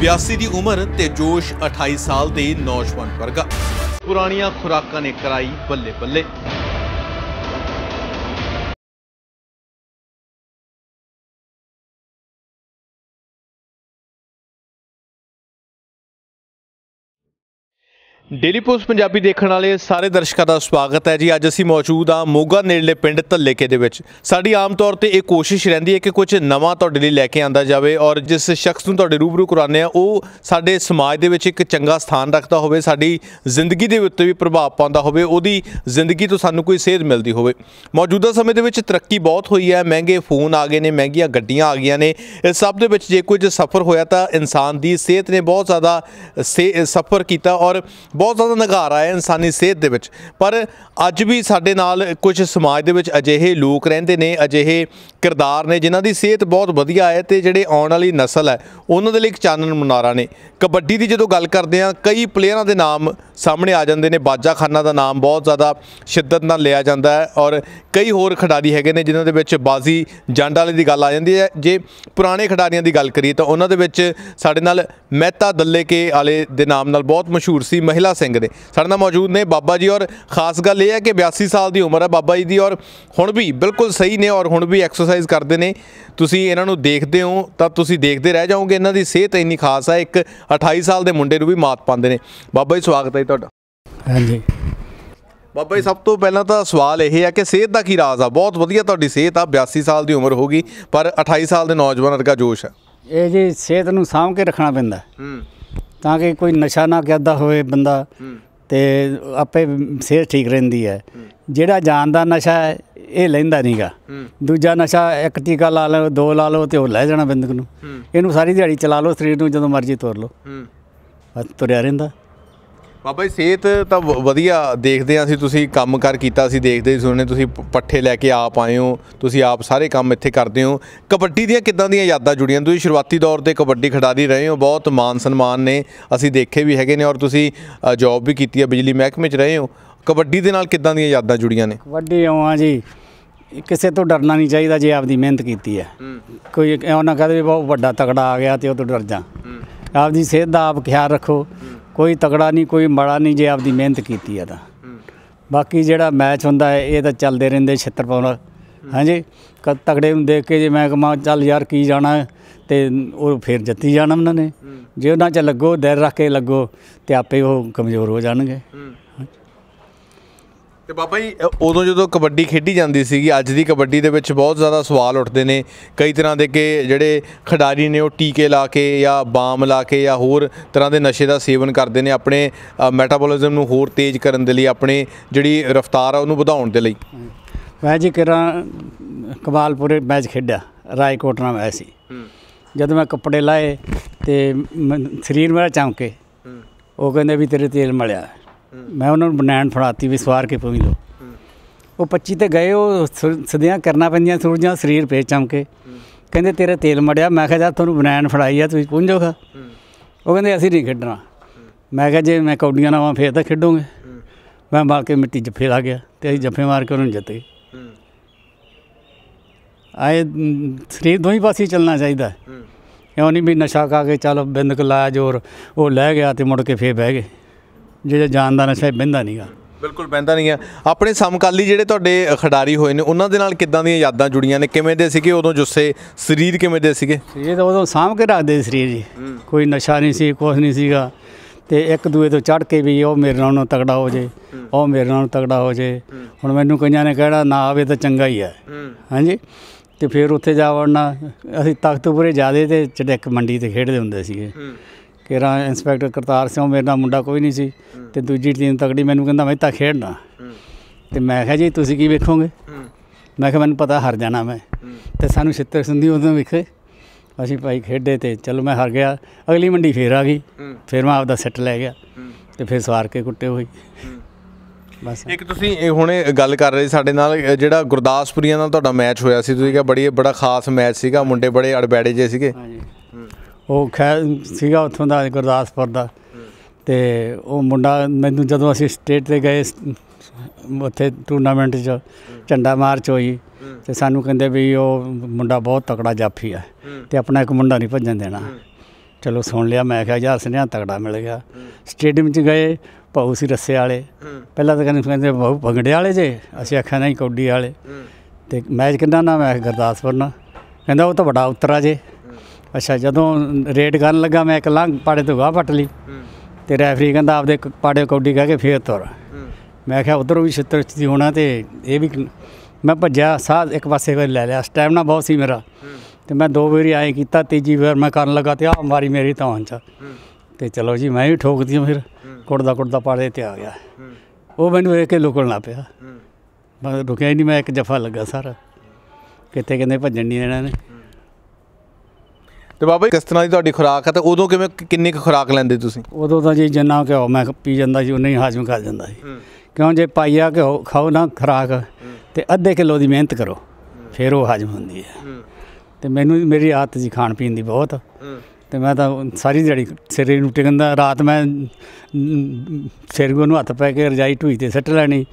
82 ਦੀ ਉਮਰ ਤੇ ਜੋਸ਼ 28 ਸਾਲ ਦੇ ਨੌਜਵਾਨ ਵਰਗਾ ਪੁਰਾਣੀਆਂ ਖੁਰਾਕਾਂ ਨੇ ਕਰਾਈ ਬੱਲੇ ਬੱਲੇ ਡੇਲੀ ਪੋਸਟ ਪੰਜਾਬੀ ਦੇਖਣ ਵਾਲੇ ਸਾਰੇ ਦਰਸ਼ਕਾਂ ਦਾ ਸਵਾਗਤ ਹੈ ਜੀ ਅੱਜ ਅਸੀਂ ਮੌਜੂਦ ਆ ਮੋਗਾ ਨੇੜਲੇ ਪਿੰਡ ਧੱਲੇਕੇ ਦੇ ਵਿੱਚ ਸਾਡੀ ਆਮ ਤੌਰ ਤੇ ਇਹ ਕੋਸ਼ਿਸ਼ ਰਹਿੰਦੀ ਹੈ ਕਿ ਕੁਝ ਨਵਾਂ ਤੁਹਾਡੇ ਲਈ ਲੈ ਕੇ ਆਂਦਾ ਜਾਵੇ ਔਰ ਜਿਸ ਸ਼ਖਸ ਨੂੰ ਤੁਹਾਡੇ ਰੂਬਰੂ ਕਰਾਉਂਦੇ ਆ ਉਹ ਸਾਡੇ ਸਮਾਜ ਦੇ ਵਿੱਚ ਇੱਕ ਚੰਗਾ ਸਥਾਨ ਰੱਖਦਾ ਹੋਵੇ ਸਾਡੀ ਜ਼ਿੰਦਗੀ ਦੇ ਉੱਤੇ ਵੀ ਪ੍ਰਭਾਵ ਪਾਉਂਦਾ ਹੋਵੇ ਉਹਦੀ ਜ਼ਿੰਦਗੀ ਤੋਂ ਸਾਨੂੰ ਕੋਈ ਸੇਧ ਮਿਲਦੀ ਹੋਵੇ ਮੌਜੂਦਾ ਸਮੇਂ ਦੇ ਵਿੱਚ ਤਰੱਕੀ ਬਹੁਤ ਹੋਈ ਹੈ ਮਹਿੰਗੇ ਫੋਨ ਆ ਗਏ ਨੇ ਮਹਿੰਗੀਆਂ ਗੱਡੀਆਂ ਆ ਗਈਆਂ ਨੇ ਇਸ ਸਭ ਦੇ ਵਿੱਚ ਜੇ ਕੁਝ ਸਫਰ ਹੋਇਆ ਤਾਂ ਇਨਸਾਨ ਦੀ ਸਿਹਤ ਨੇ ਬਹੁਤ ਜ਼ਿਆਦਾ ਸਫਰ ਕੀਤਾ ਔਰ ਬਹੁਤ ਜ਼ਿਆਦਾ ਨਗਾਰ ਆਇਆ ਇਨਸਾਨੀ ਸਿਹਤ ਦੇ ਵਿੱਚ ਪਰ ਅੱਜ ਵੀ ਸਾਡੇ ਨਾਲ ਕੁਝ ਸਮਾਜ ਦੇ ਵਿੱਚ ਅਜਿਹੇ ਲੋਕ ਰਹਿੰਦੇ ਨੇ ਅਜਿਹੇ ਕਿਰਦਾਰ ਨੇ ਜਿਨ੍ਹਾਂ ਦੀ ਸਿਹਤ ਬਹੁਤ ਵਧੀਆ ਹੈ ਤੇ ਜਿਹੜੇ ਆਉਣ ਵਾਲੀ ਨਸਲ ਹੈ ਉਹਨਾਂ ਦੇ ਲਈ ਇੱਕ ਚਾਨਣ ਮਨਾਰਾ ਨੇ ਕਬੱਡੀ ਦੀ ਜਦੋਂ ਗੱਲ ਕਰਦੇ ਆ ਕਈ ਪਲੇਅਰਾਂ ਦੇ ਨਾਮ ਸਾਹਮਣੇ ਆ ਜਾਂਦੇ ਨੇ ਬਾਜਾ ਖਾਨਾ ਦਾ ਨਾਮ ਬਹੁਤ ਜ਼ਿਆਦਾ ਸ਼ਿੱਦਤ ਨਾਲ ਲਿਆ ਜਾਂਦਾ ਹੈ ਔਰ ਕਈ ਹੋਰ ਖਿਡਾਰੀ ਹੈਗੇ ਨੇ ਜਿਨ੍ਹਾਂ ਦੇ ਵਿੱਚ ਬਾਜ਼ੀ ਜੰਡ ਵਾਲੇ ਦੀ ਗੱਲ ਆ ਜਾਂਦੀ ਹੈ ਜੇ ਪੁਰਾਣੇ ਖਿਡਾਰੀਆਂ ਦੀ ਗੱਲ ਕਰੀਏ ਤਾਂ ਉਹਨਾਂ ਦੇ ਵਿੱਚ ਸਾਡੇ ਨਾਲ ਮਹਿਤਾ ਦੱਲੇ ਕੇ ਵਾਲੇ ਦੇ ਨਾਮ ਨਾਲ ਬਹੁਤ ਮਸ਼ਹੂਰ ਸੀ ਮਹਿਲਾ ਮਹਿਲਾ ਸਿੰਘ ਨੇ ਸਾਡੇ ਨਾਲ ਮੌਜੂਦ ਨੇ ਬਾਬਾ ਜੀ ਔਰ ਖਾਸ ਗੱਲ ਇਹ ਹੈ ਕਿ 82 ਸਾਲ ਦੀ ਉਮਰ ਹੈ ਬਾਬਾ ਜੀ ਦੀ ਔਰ ਹੁਣ ਵੀ ਬਿਲਕੁਲ ਸਹੀ ਨੇ ਔਰ ਹੁਣ ਵੀ ਐਕਸਰਸਾਈਜ਼ ਕਰਦੇ ਨੇ ਤੁਸੀਂ ਇਹਨਾਂ ਨੂੰ ਦੇਖਦੇ ਹੋ ਤਾਂ ਤੁਸੀਂ ਦੇਖਦੇ ਰਹਿ ਜਾਓਗੇ ਇਹਨਾਂ ਦੀ ਸਿਹਤ ਇੰਨੀ ਖਾਸ ਹੈ ਇੱਕ 28 ਸਾਲ ਦੇ ਮੁੰਡੇ ਨੂੰ ਵੀ ਮਾਤ ਪਾਉਂਦੇ ਨੇ ਬਾਬਾ ਜੀ ਸਵਾਗਤ ਹੈ ਤੁਹਾਡਾ ਹਾਂਜੀ ਬਾਬਾ ਜੀ ਸਭ ਤੋਂ ਪਹਿਲਾਂ ਤਾਂ ਸਵਾਲ ਇਹ ਹੈ ਕਿ ਸਿਹਤ ਦਾ ਕੀ ਰਾਜ਼ ਆ ਬਹੁਤ ਵਧੀਆ ਤੁਹਾਡੀ ਸਿਹਤ ਆ 82 ਸਾਲ ਦੀ ਉਮਰ ਹੋ ਗਈ ਪਰ 28 ਸਾਲ ਦੇ ਨੌਜਵਾਨ ਵਰਗਾ ਜੋਸ਼ ਆ ਇਹ ਜੀ ਸਿਹਤ ਨੂੰ ਸਾਂਭ ਕੇ ਰੱਖਣਾ ਪੈਂਦਾ ਹੂੰ ਤਾਂ ਕਿ ਕੋਈ ਨਸ਼ਾ ਨਾ ਕਰਦਾ ਹੋਵੇ ਬੰਦਾ ਤੇ ਆਪੇ ਸਿਹਤ ਠੀਕ ਰਹਿੰਦੀ ਹੈ ਜਿਹੜਾ ਜਾਣਦਾ ਨਸ਼ਾ ਹੈ ਇਹ ਲੈਂਦਾ ਨਹੀਂਗਾ ਦੂਜਾ ਨਸ਼ਾ ਇੱਕ ਟੀਕਾ ਲਾ ਲਓ ਦੋ ਲਾ ਲਓ ਤੇ ਉਹ ਲੈ ਜਾਣਾ ਬਿੰਦਕ ਨੂੰ ਇਹਨੂੰ ਸਾਰੀ ਦਿਹਾੜੀ ਚਲਾ ਲਓ ਸਰੀਰ ਨੂੰ ਜਦੋਂ ਮਰਜ਼ੀ ਤੋਰ ਲਓ ਤੁਰਿਆ ਰਹਿੰਦਾ ਬਾਬਾ ਜੀ ਸਿਹਤ ਤਾਂ ਵਧੀਆ ਦੇਖਦੇ ਆਂ ਅਸੀਂ ਤੁਸੀਂ ਕੰਮ ਕਰ ਕੀਤਾ ਸੀ ਦੇਖਦੇ ਸੁਣਨੇ ਤੁਸੀਂ ਪੱਠੇ ਲੈ ਕੇ ਆਪ ਆਏ ਹੋ ਤੁਸੀਂ ਆਪ ਸਾਰੇ ਕੰਮ ਇੱਥੇ ਕਰਦੇ ਹੋ ਕਬੱਡੀ ਦੀਆਂ ਕਿੱਦਾਂ ਦੀਆਂ ਯਾਦਾਂ ਜੁੜੀਆਂ ਤੁਸੀਂ ਸ਼ੁਰੂਆਤੀ ਦੌਰ ਤੇ ਕਬੱਡੀ ਖਿਡਾਰੀ ਰਹੇ ਹੋ ਬਹੁਤ ਮਾਨ ਸਨਮਾਨ ਨੇ ਅਸੀਂ ਦੇਖੇ ਵੀ ਹੈਗੇ ਨੇ ਔਰ ਤੁਸੀਂ ਜੌਬ ਵੀ ਕੀਤੀ ਹੈ ਬਿਜਲੀ ਮਹਿਕਮੇ 'ਚ ਰਹੇ ਹੋ ਕਬੱਡੀ ਦੇ ਨਾਲ ਕਿੱਦਾਂ ਦੀਆਂ ਯਾਦਾਂ ਜੁੜੀਆਂ ਨੇ ਕਬੱਡੀ ਆਵਾਂ ਜੀ ਕਿਸੇ ਤੋਂ ਡਰਨਾ ਨਹੀਂ ਚਾਹੀਦਾ ਜੇ ਆਪਦੀ ਮਿਹਨਤ ਕੀਤੀ ਹੈ ਕੋਈ ਉਹਨਾਂ ਨਾ ਕਹਦੇ ਵੀ ਬਹੁਤ ਵੱਡਾ ਤਕੜਾ ਆ ਗਿਆ ਤੇ ਉਹ ਤੋਂ ਡਰ ਜਾ ਆਪਦੀ ਸਿਹਤ ਦਾ ਆਪ ਖਿਆਲ ਰੱਖੋ ਕੋਈ ਤਗੜਾ ਨਹੀਂ ਕੋਈ ਮਾੜਾ ਨਹੀਂ ਜੇ ਆਪਦੀ ਮਿਹਨਤ ਕੀਤੀ ਆ ਤਾਂ ਬਾਕੀ ਜਿਹੜਾ ਮੈਚ ਹੁੰਦਾ ਹੈ ਇਹ ਤਾਂ ਚੱਲਦੇ ਰਹਿੰਦੇ ਛਿੱਤਰ ਪਾਉਣਾ ਹਾਂਜੀ ਕਦ ਤਗੜੇ ਨੂੰ ਦੇਖ ਕੇ ਜੇ ਮੈਂ ਕਹਾਂ ਚੱਲ ਯਾਰ ਕੀ ਜਾਣਾ ਤੇ ਉਹ ਫੇਰ ਜਿੱਤੀ ਜਾਣਾ ਉਹਨਾਂ ਨੇ ਜੇ ਉਹਨਾਂ 'ਚ ਲੱਗੋ ਦਿਲ ਰੱਖ ਕੇ ਲੱਗੋ ਤੇ ਆਪੇ ਉਹ ਕਮਜ਼ੋਰ ਹੋ ਜਾਣਗੇ ਤੇ ਬਾਬਾ ਜੀ ਉਦੋਂ ਜਦੋਂ ਕਬੱਡੀ ਖੇਡੀ ਜਾਂਦੀ ਸੀਗੀ ਅੱਜ ਦੀ ਕਬੱਡੀ ਦੇ ਵਿੱਚ ਬਹੁਤ ਜ਼ਿਆਦਾ ਸਵਾਲ ਉੱਠਦੇ ਨੇ ਕਈ ਤਰ੍ਹਾਂ ਦੇ ਕਿ ਜਿਹੜੇ ਖਿਡਾਰੀ ਨੇ ਉਹ ਟੀਕੇ ਲਾ ਕੇ ਜਾਂ ਬਾਮ ਲਾ ਕੇ ਜਾਂ ਹੋਰ ਤਰ੍ਹਾਂ ਦੇ ਨਸ਼ੇ ਦਾ ਸੇਵਨ ਕਰਦੇ ਨੇ ਆਪਣੇ ਮੈਟਾਬੋਲਿਜ਼ਮ ਨੂੰ ਹੋਰ ਤੇਜ਼ ਕਰਨ ਦੇ ਲਈ ਆਪਣੇ ਜਿਹੜੀ ਰਫ਼ਤਾਰ ਆ ਉਹਨੂੰ ਵਧਾਉਣ ਦੇ ਲਈ ਮੈਂ ਜੀ ਕਿਰਾਂ ਕਮਾਲਪੁਰੇ ਮੈਚ ਖੇਡਿਆ ਰਾਏਕੋਟ ਨਾਲ ਮੈਚ ਸੀ ਜਦੋਂ ਮੈਂ ਕੱਪੜੇ ਲਾਏ ਤੇ ਸਰੀਰ ਮੇਰਾ ਚਮਕੇ ਉਹ ਕਹਿੰਦੇ ਵੀ ਤੇਰੇ ਤੇਲ ਮਲਿਆ ਮੈਂ ਉਹਨਾਂ ਨੂੰ ਬਨੈਣ ਫੜਾਤੀ ਵੀ ਸਵਾਰ ਕੇ ਪਵੀ ਲੋ ਉਹ 25 ਤੇ ਗਏ ਉਹ ਸਦਿਆਂ ਕਰਨਾ ਪੈਂਦੀਆਂ ਸੂਰਜਾਂ ਸਰੀਰ ਪੇ ਚਮਕੇ ਕਹਿੰਦੇ ਤੇਰੇ ਤੇਲ ਮੜਿਆ ਮੈਂ ਕਿਹਾ ਜਾ ਤੁਹਾਨੂੰ ਬਨੈਣ ਫੜਾਈ ਆ ਤੁਸੀਂ ਪੁੰਜੋਗਾ ਉਹ ਕਹਿੰਦੇ ਅਸੀਂ ਨਹੀਂ ਖੇਡਣਾ ਮੈਂ ਕਿਹਾ ਜੇ ਮੈਂ ਕੌਡੀਆਂ ਨਾਵਾਂ ਫੇਰ ਤਾਂ ਖੇਡੋਗੇ ਮੈਂ ਮਾਰ ਕੇ ਮਿੱਟੀ ਫੇਰ ਆ ਗਿਆ ਤੇ ਅਸੀਂ ਜੱਫੇ ਮਾਰ ਕੇ ਉਹਨਾਂ ਨੂੰ ਜਿੱਤੇ ਆਏ ਸਰੀਰ ਦੋਹੀਂ ਪਾਸੇ ਚੱਲਣਾ ਚਾਹੀਦਾ ਇਉਂ ਨਹੀਂ ਵੀ ਨਸ਼ਾ ਕਾ ਕੇ ਚੱਲ ਬਿੰਦਕ ਲਾਇਆ ਜੋਰ ਉਹ ਲੈ ਗਿਆ ਤੇ ਮੁੜ ਕੇ ਫੇਰ ਬਹਿ ਗਏ ਜਿਹੜੇ ਜਾਨਦਾਰ ਦਾ ਸਾਹਿਬ ਬੰਦਾ ਨਹੀਂਗਾ ਬਿਲਕੁਲ ਬੰਦਾ ਨਹੀਂ ਆ ਆਪਣੇ ਸਮਕਾਲੀ ਜਿਹੜੇ ਤੁਹਾਡੇ ਖਿਡਾਰੀ ਹੋਏ ਨੇ ਉਹਨਾਂ ਦੇ ਨਾਲ ਕਿੱਦਾਂ ਦੀਆਂ ਯਾਦਾਂ ਜੁੜੀਆਂ ਨੇ ਕਿਵੇਂ ਦੇ ਸੀਗੇ ਉਦੋਂ ਜੁੱਸੇ ਸਰੀਰ ਕਿਵੇਂ ਦੇ ਸੀਗੇ ਸਰੀਰ ਤਾਂ ਉਦੋਂ ਸਾਂਭ ਕੇ ਰੱਖਦੇ ਸਰੀਰ ਜੀ ਕੋਈ ਨਸ਼ਾ ਨਹੀਂ ਸੀ ਕੁਝ ਨਹੀਂ ਸੀਗਾ ਤੇ ਇੱਕ ਦੂਏ ਤੋਂ ਚੜ ਕੇ ਵੀ ਉਹ ਮੇਰੇ ਨਾਲੋਂ ਤਗੜਾ ਹੋ ਜੇ ਉਹ ਮੇਰੇ ਨਾਲੋਂ ਤਗੜਾ ਹੋ ਜੇ ਹੁਣ ਮੈਨੂੰ ਕਈਆਂ ਨੇ ਕਿਹਾ ਨਾ ਆਵੇ ਤਾਂ ਚੰਗਾ ਹੀ ਹੈ ਹਾਂਜੀ ਤੇ ਫਿਰ ਉੱਥੇ ਜਾ ਵੜਨਾ ਅਸੀਂ ਤਖਤਪੁਰੇ ਜਾਦੇ ਤੇ ਚੜਕ ਮੰਡੀ ਤੇ ਖੇਡਦੇ ਹੁੰਦੇ ਸੀਗੇ ਕੇਰਾ ਇੰਸਪੈਕਟਰ ਕਰਤਾਰ ਸਿੰਘ ਮੇਰੇ ਨਾਲ ਮੁੰਡਾ ਕੋਈ ਨਹੀਂ ਸੀ ਤੇ ਦੂਜੀ ਟੀਮ ਤਕੜੀ ਮੈਨੂੰ ਕਹਿੰਦਾ ਮੈਂ ਤਾਂ ਖੇਡਣਾ ਤੇ ਮੈਂ ਕਿਹਾ ਜੀ ਤੁਸੀਂ ਕੀ ਵੇਖੋਗੇ ਮੈਂ ਕਿਹਾ ਮੈਨੂੰ ਪਤਾ ਹਾਰ ਜਾਣਾ ਮੈਂ ਤੇ ਸਾਨੂੰ ਛਿੱਤਰ ਸੰਧੀ ਉਦੋਂ ਵਿਖੇ ਅਸੀਂ ਭਾਈ ਖੇਡੇ ਤੇ ਚਲੋ ਮੈਂ ਹਾਰ ਗਿਆ ਅਗਲੀ ਮੰਡੀ ਫੇਰ ਆ ਗਈ ਫਿਰ ਮੈਂ ਆਪਦਾ ਸੈੱਟ ਲੈ ਗਿਆ ਤੇ ਫਿਰ ਸਵਾਰ ਕੇ ਕੁੱਟੇ ਹੋਈ ਬਸ ਇੱਕ ਤੁਸੀਂ ਹੁਣੇ ਗੱਲ ਕਰ ਰਹੇ ਸਾਡੇ ਨਾਲ ਜਿਹੜਾ ਗੁਰਦਾਸਪੁਰੀਆਂ ਨਾਲ ਤੁਹਾਡਾ ਮੈਚ ਹੋਇਆ ਸੀ ਤੁਸੀਂ ਕਿਹਾ ਬੜੀ ਬੜਾ ਖਾਸ ਮੈਚ ਸੀਗਾ ਮੁੰਡੇ ਬੜੇ ਅੜਬੜੇ ਜੇ ਸੀਗੇ ਹਾਂਜੀ ਉਹ ਖੈ ਸੀਗਾ ਉੱਥੋਂ ਦਾ ਗੁਰਦਾਸਪੁਰ ਦਾ ਤੇ ਉਹ ਮੁੰਡਾ ਮੈਨੂੰ ਜਦੋਂ ਅਸੀਂ ਸਟੇਟ ਤੇ ਗਏ ਉੱਥੇ ਟੂਰਨਾਮੈਂਟ 'ਚ ਝੰਡਾ ਮਾਰਚ ਹੋਈ ਤੇ ਸਾਨੂੰ ਕਹਿੰਦੇ ਵੀ ਉਹ ਮੁੰਡਾ ਬਹੁਤ ਤਕੜਾ ਜਾਫੀ ਆ ਤੇ ਆਪਣਾ ਇੱਕ ਮੁੰਡਾ ਨਹੀਂ ਭੱਜਣ ਦੇਣਾ ਚਲੋ ਸੁਣ ਲਿਆ ਮੈਂ ਕਿਹਾ ਯਾਰ ਸਨੇਹਾ ਤਕੜਾ ਮਿਲ ਗਿਆ ਸਟੇਡੀਅਮ 'ਚ ਗਏ ਭਾਉ ਸੀ ਰੱਸੇ ਵਾਲੇ ਪਹਿਲਾਂ ਤਾਂ ਕਹਿੰਦੇ ਕਹਿੰਦੇ ਭਾਉ ਭੰਗੜੇ ਵਾਲੇ ਜੇ ਅਸੀਂ ਆਖਿਆ ਨਹੀਂ ਕੌਡੀ ਵਾਲੇ ਤੇ ਮੈਚ ਕਿੰਨਾ ਨਾ ਮੈਂ ਗੁਰਦਾਸਪੁਰ ਨਾਲ ਕਹਿੰਦਾ ਉਹ ਤਾਂ ਵੱਡਾ ਉਤਰਾ ਜੇ ਅੱਛਾ ਜਦੋਂ ਰੇਡ ਕਰਨ ਲੱਗਾ ਮੈਂ ਇੱਕ ਲੰਘ ਪਾੜੇ ਤੋਂ ਗਾ ਪੱਟ ਲਈ ਤੇ ਰੈਫਰੀ ਕਹਿੰਦਾ ਆਪਦੇ ਪਾੜੇ ਕੌਡੀ ਕਹਿ ਕੇ ਫੇਰ ਤੁਰ ਮੈਂ ਕਿਹਾ ਉਧਰ ਵੀ ਛਿੱਤਰ ਦੀ ਹੋਣਾ ਤੇ ਇਹ ਵੀ ਮੈਂ ਭੱਜਿਆ ਸਾਹ ਇੱਕ ਪਾਸੇ ਕੋਈ ਲੈ ਲਿਆ ਸਟੈਮਨਾ ਬਹੁਤ ਸੀ ਮੇਰਾ ਤੇ ਮੈਂ ਦੋ ਵਾਰੀ ਆਏ ਕੀਤਾ ਤੀਜੀ ਵਾਰ ਮੈਂ ਕਰਨ ਲੱਗਾ ਤੇ ਆ ਮਾਰੀ ਮੇਰੀ ਤਾਂ ਚ ਤੇ ਚਲੋ ਜੀ ਮੈਂ ਵੀ ਠੋਕਦੀ ਫਿਰ ਕੁੜਦਾ ਕੁੜਦਾ ਪਾੜੇ ਤੇ ਆ ਗਿਆ ਉਹ ਮੈਨੂੰ ਵੇਖ ਕੇ ਲੁਕਣ ਲੱਗ ਪਿਆ ਮੈਂ ਰੁਕਿਆ ਹੀ ਨਹੀਂ ਮੈਂ ਇੱਕ ਜਫਾ ਲੱਗਾ ਸਾਰਾ ਕਿਤੇ ਕਹਿੰਦੇ ਭੱਜਣ ਨਹੀਂ ਦੇਣਾ ਨੇ ਤੇ ਬਾਬਾ ਜੀ ਕਿਸ ਤਰ੍ਹਾਂ ਦੀ ਤੁਹਾਡੀ ਖੁਰਾਕ ਹੈ ਤੇ ਉਦੋਂ ਕਿਵੇਂ ਕਿੰਨੀ ਕੁ ਖੁਰਾਕ ਲੈਂਦੇ ਤੁਸੀਂ ਉਦੋਂ ਤਾਂ ਜੀ ਜਿੰਨਾ ਹੋ ਮੈਂ ਪੀ ਜਾਂਦਾ ਸੀ ਉਨਾ ਹੀ ਹਾਜ਼ਮ ਕਰ ਜਾਂਦਾ ਸੀ ਕਿਉਂ ਜੇ ਪਾਈਆ ਘਿਓ ਖਾਓ ਨਾ ਖੁਰਾਕ ਤੇ ਅੱਧੇ ਕਿਲੋ ਦੀ ਮਿਹਨਤ ਕਰੋ ਫਿਰ ਉਹ ਹਾਜ਼ਮ ਹੁੰਦੀ ਹੈ ਤੇ ਮੈਨੂੰ ਮੇਰੀ ਆਦਤ ਜੀ ਖਾਣ ਪੀਣ ਦੀ ਬਹੁਤ ਤੇ ਮੈਂ ਤਾਂ ਸਾਰੀ ਦਿਹਾੜੀ ਸਿਰੇ ਨੂੰ ਟਿਕੰਦਾ ਰਾਤ ਮੈਂ ਸਿਰ ਨੂੰ ਹੱਥ ਪੈ ਕੇ ਰਜਾਈ ਢੂਈ ਤੇ ਸੱਟ ਲੈਣੀ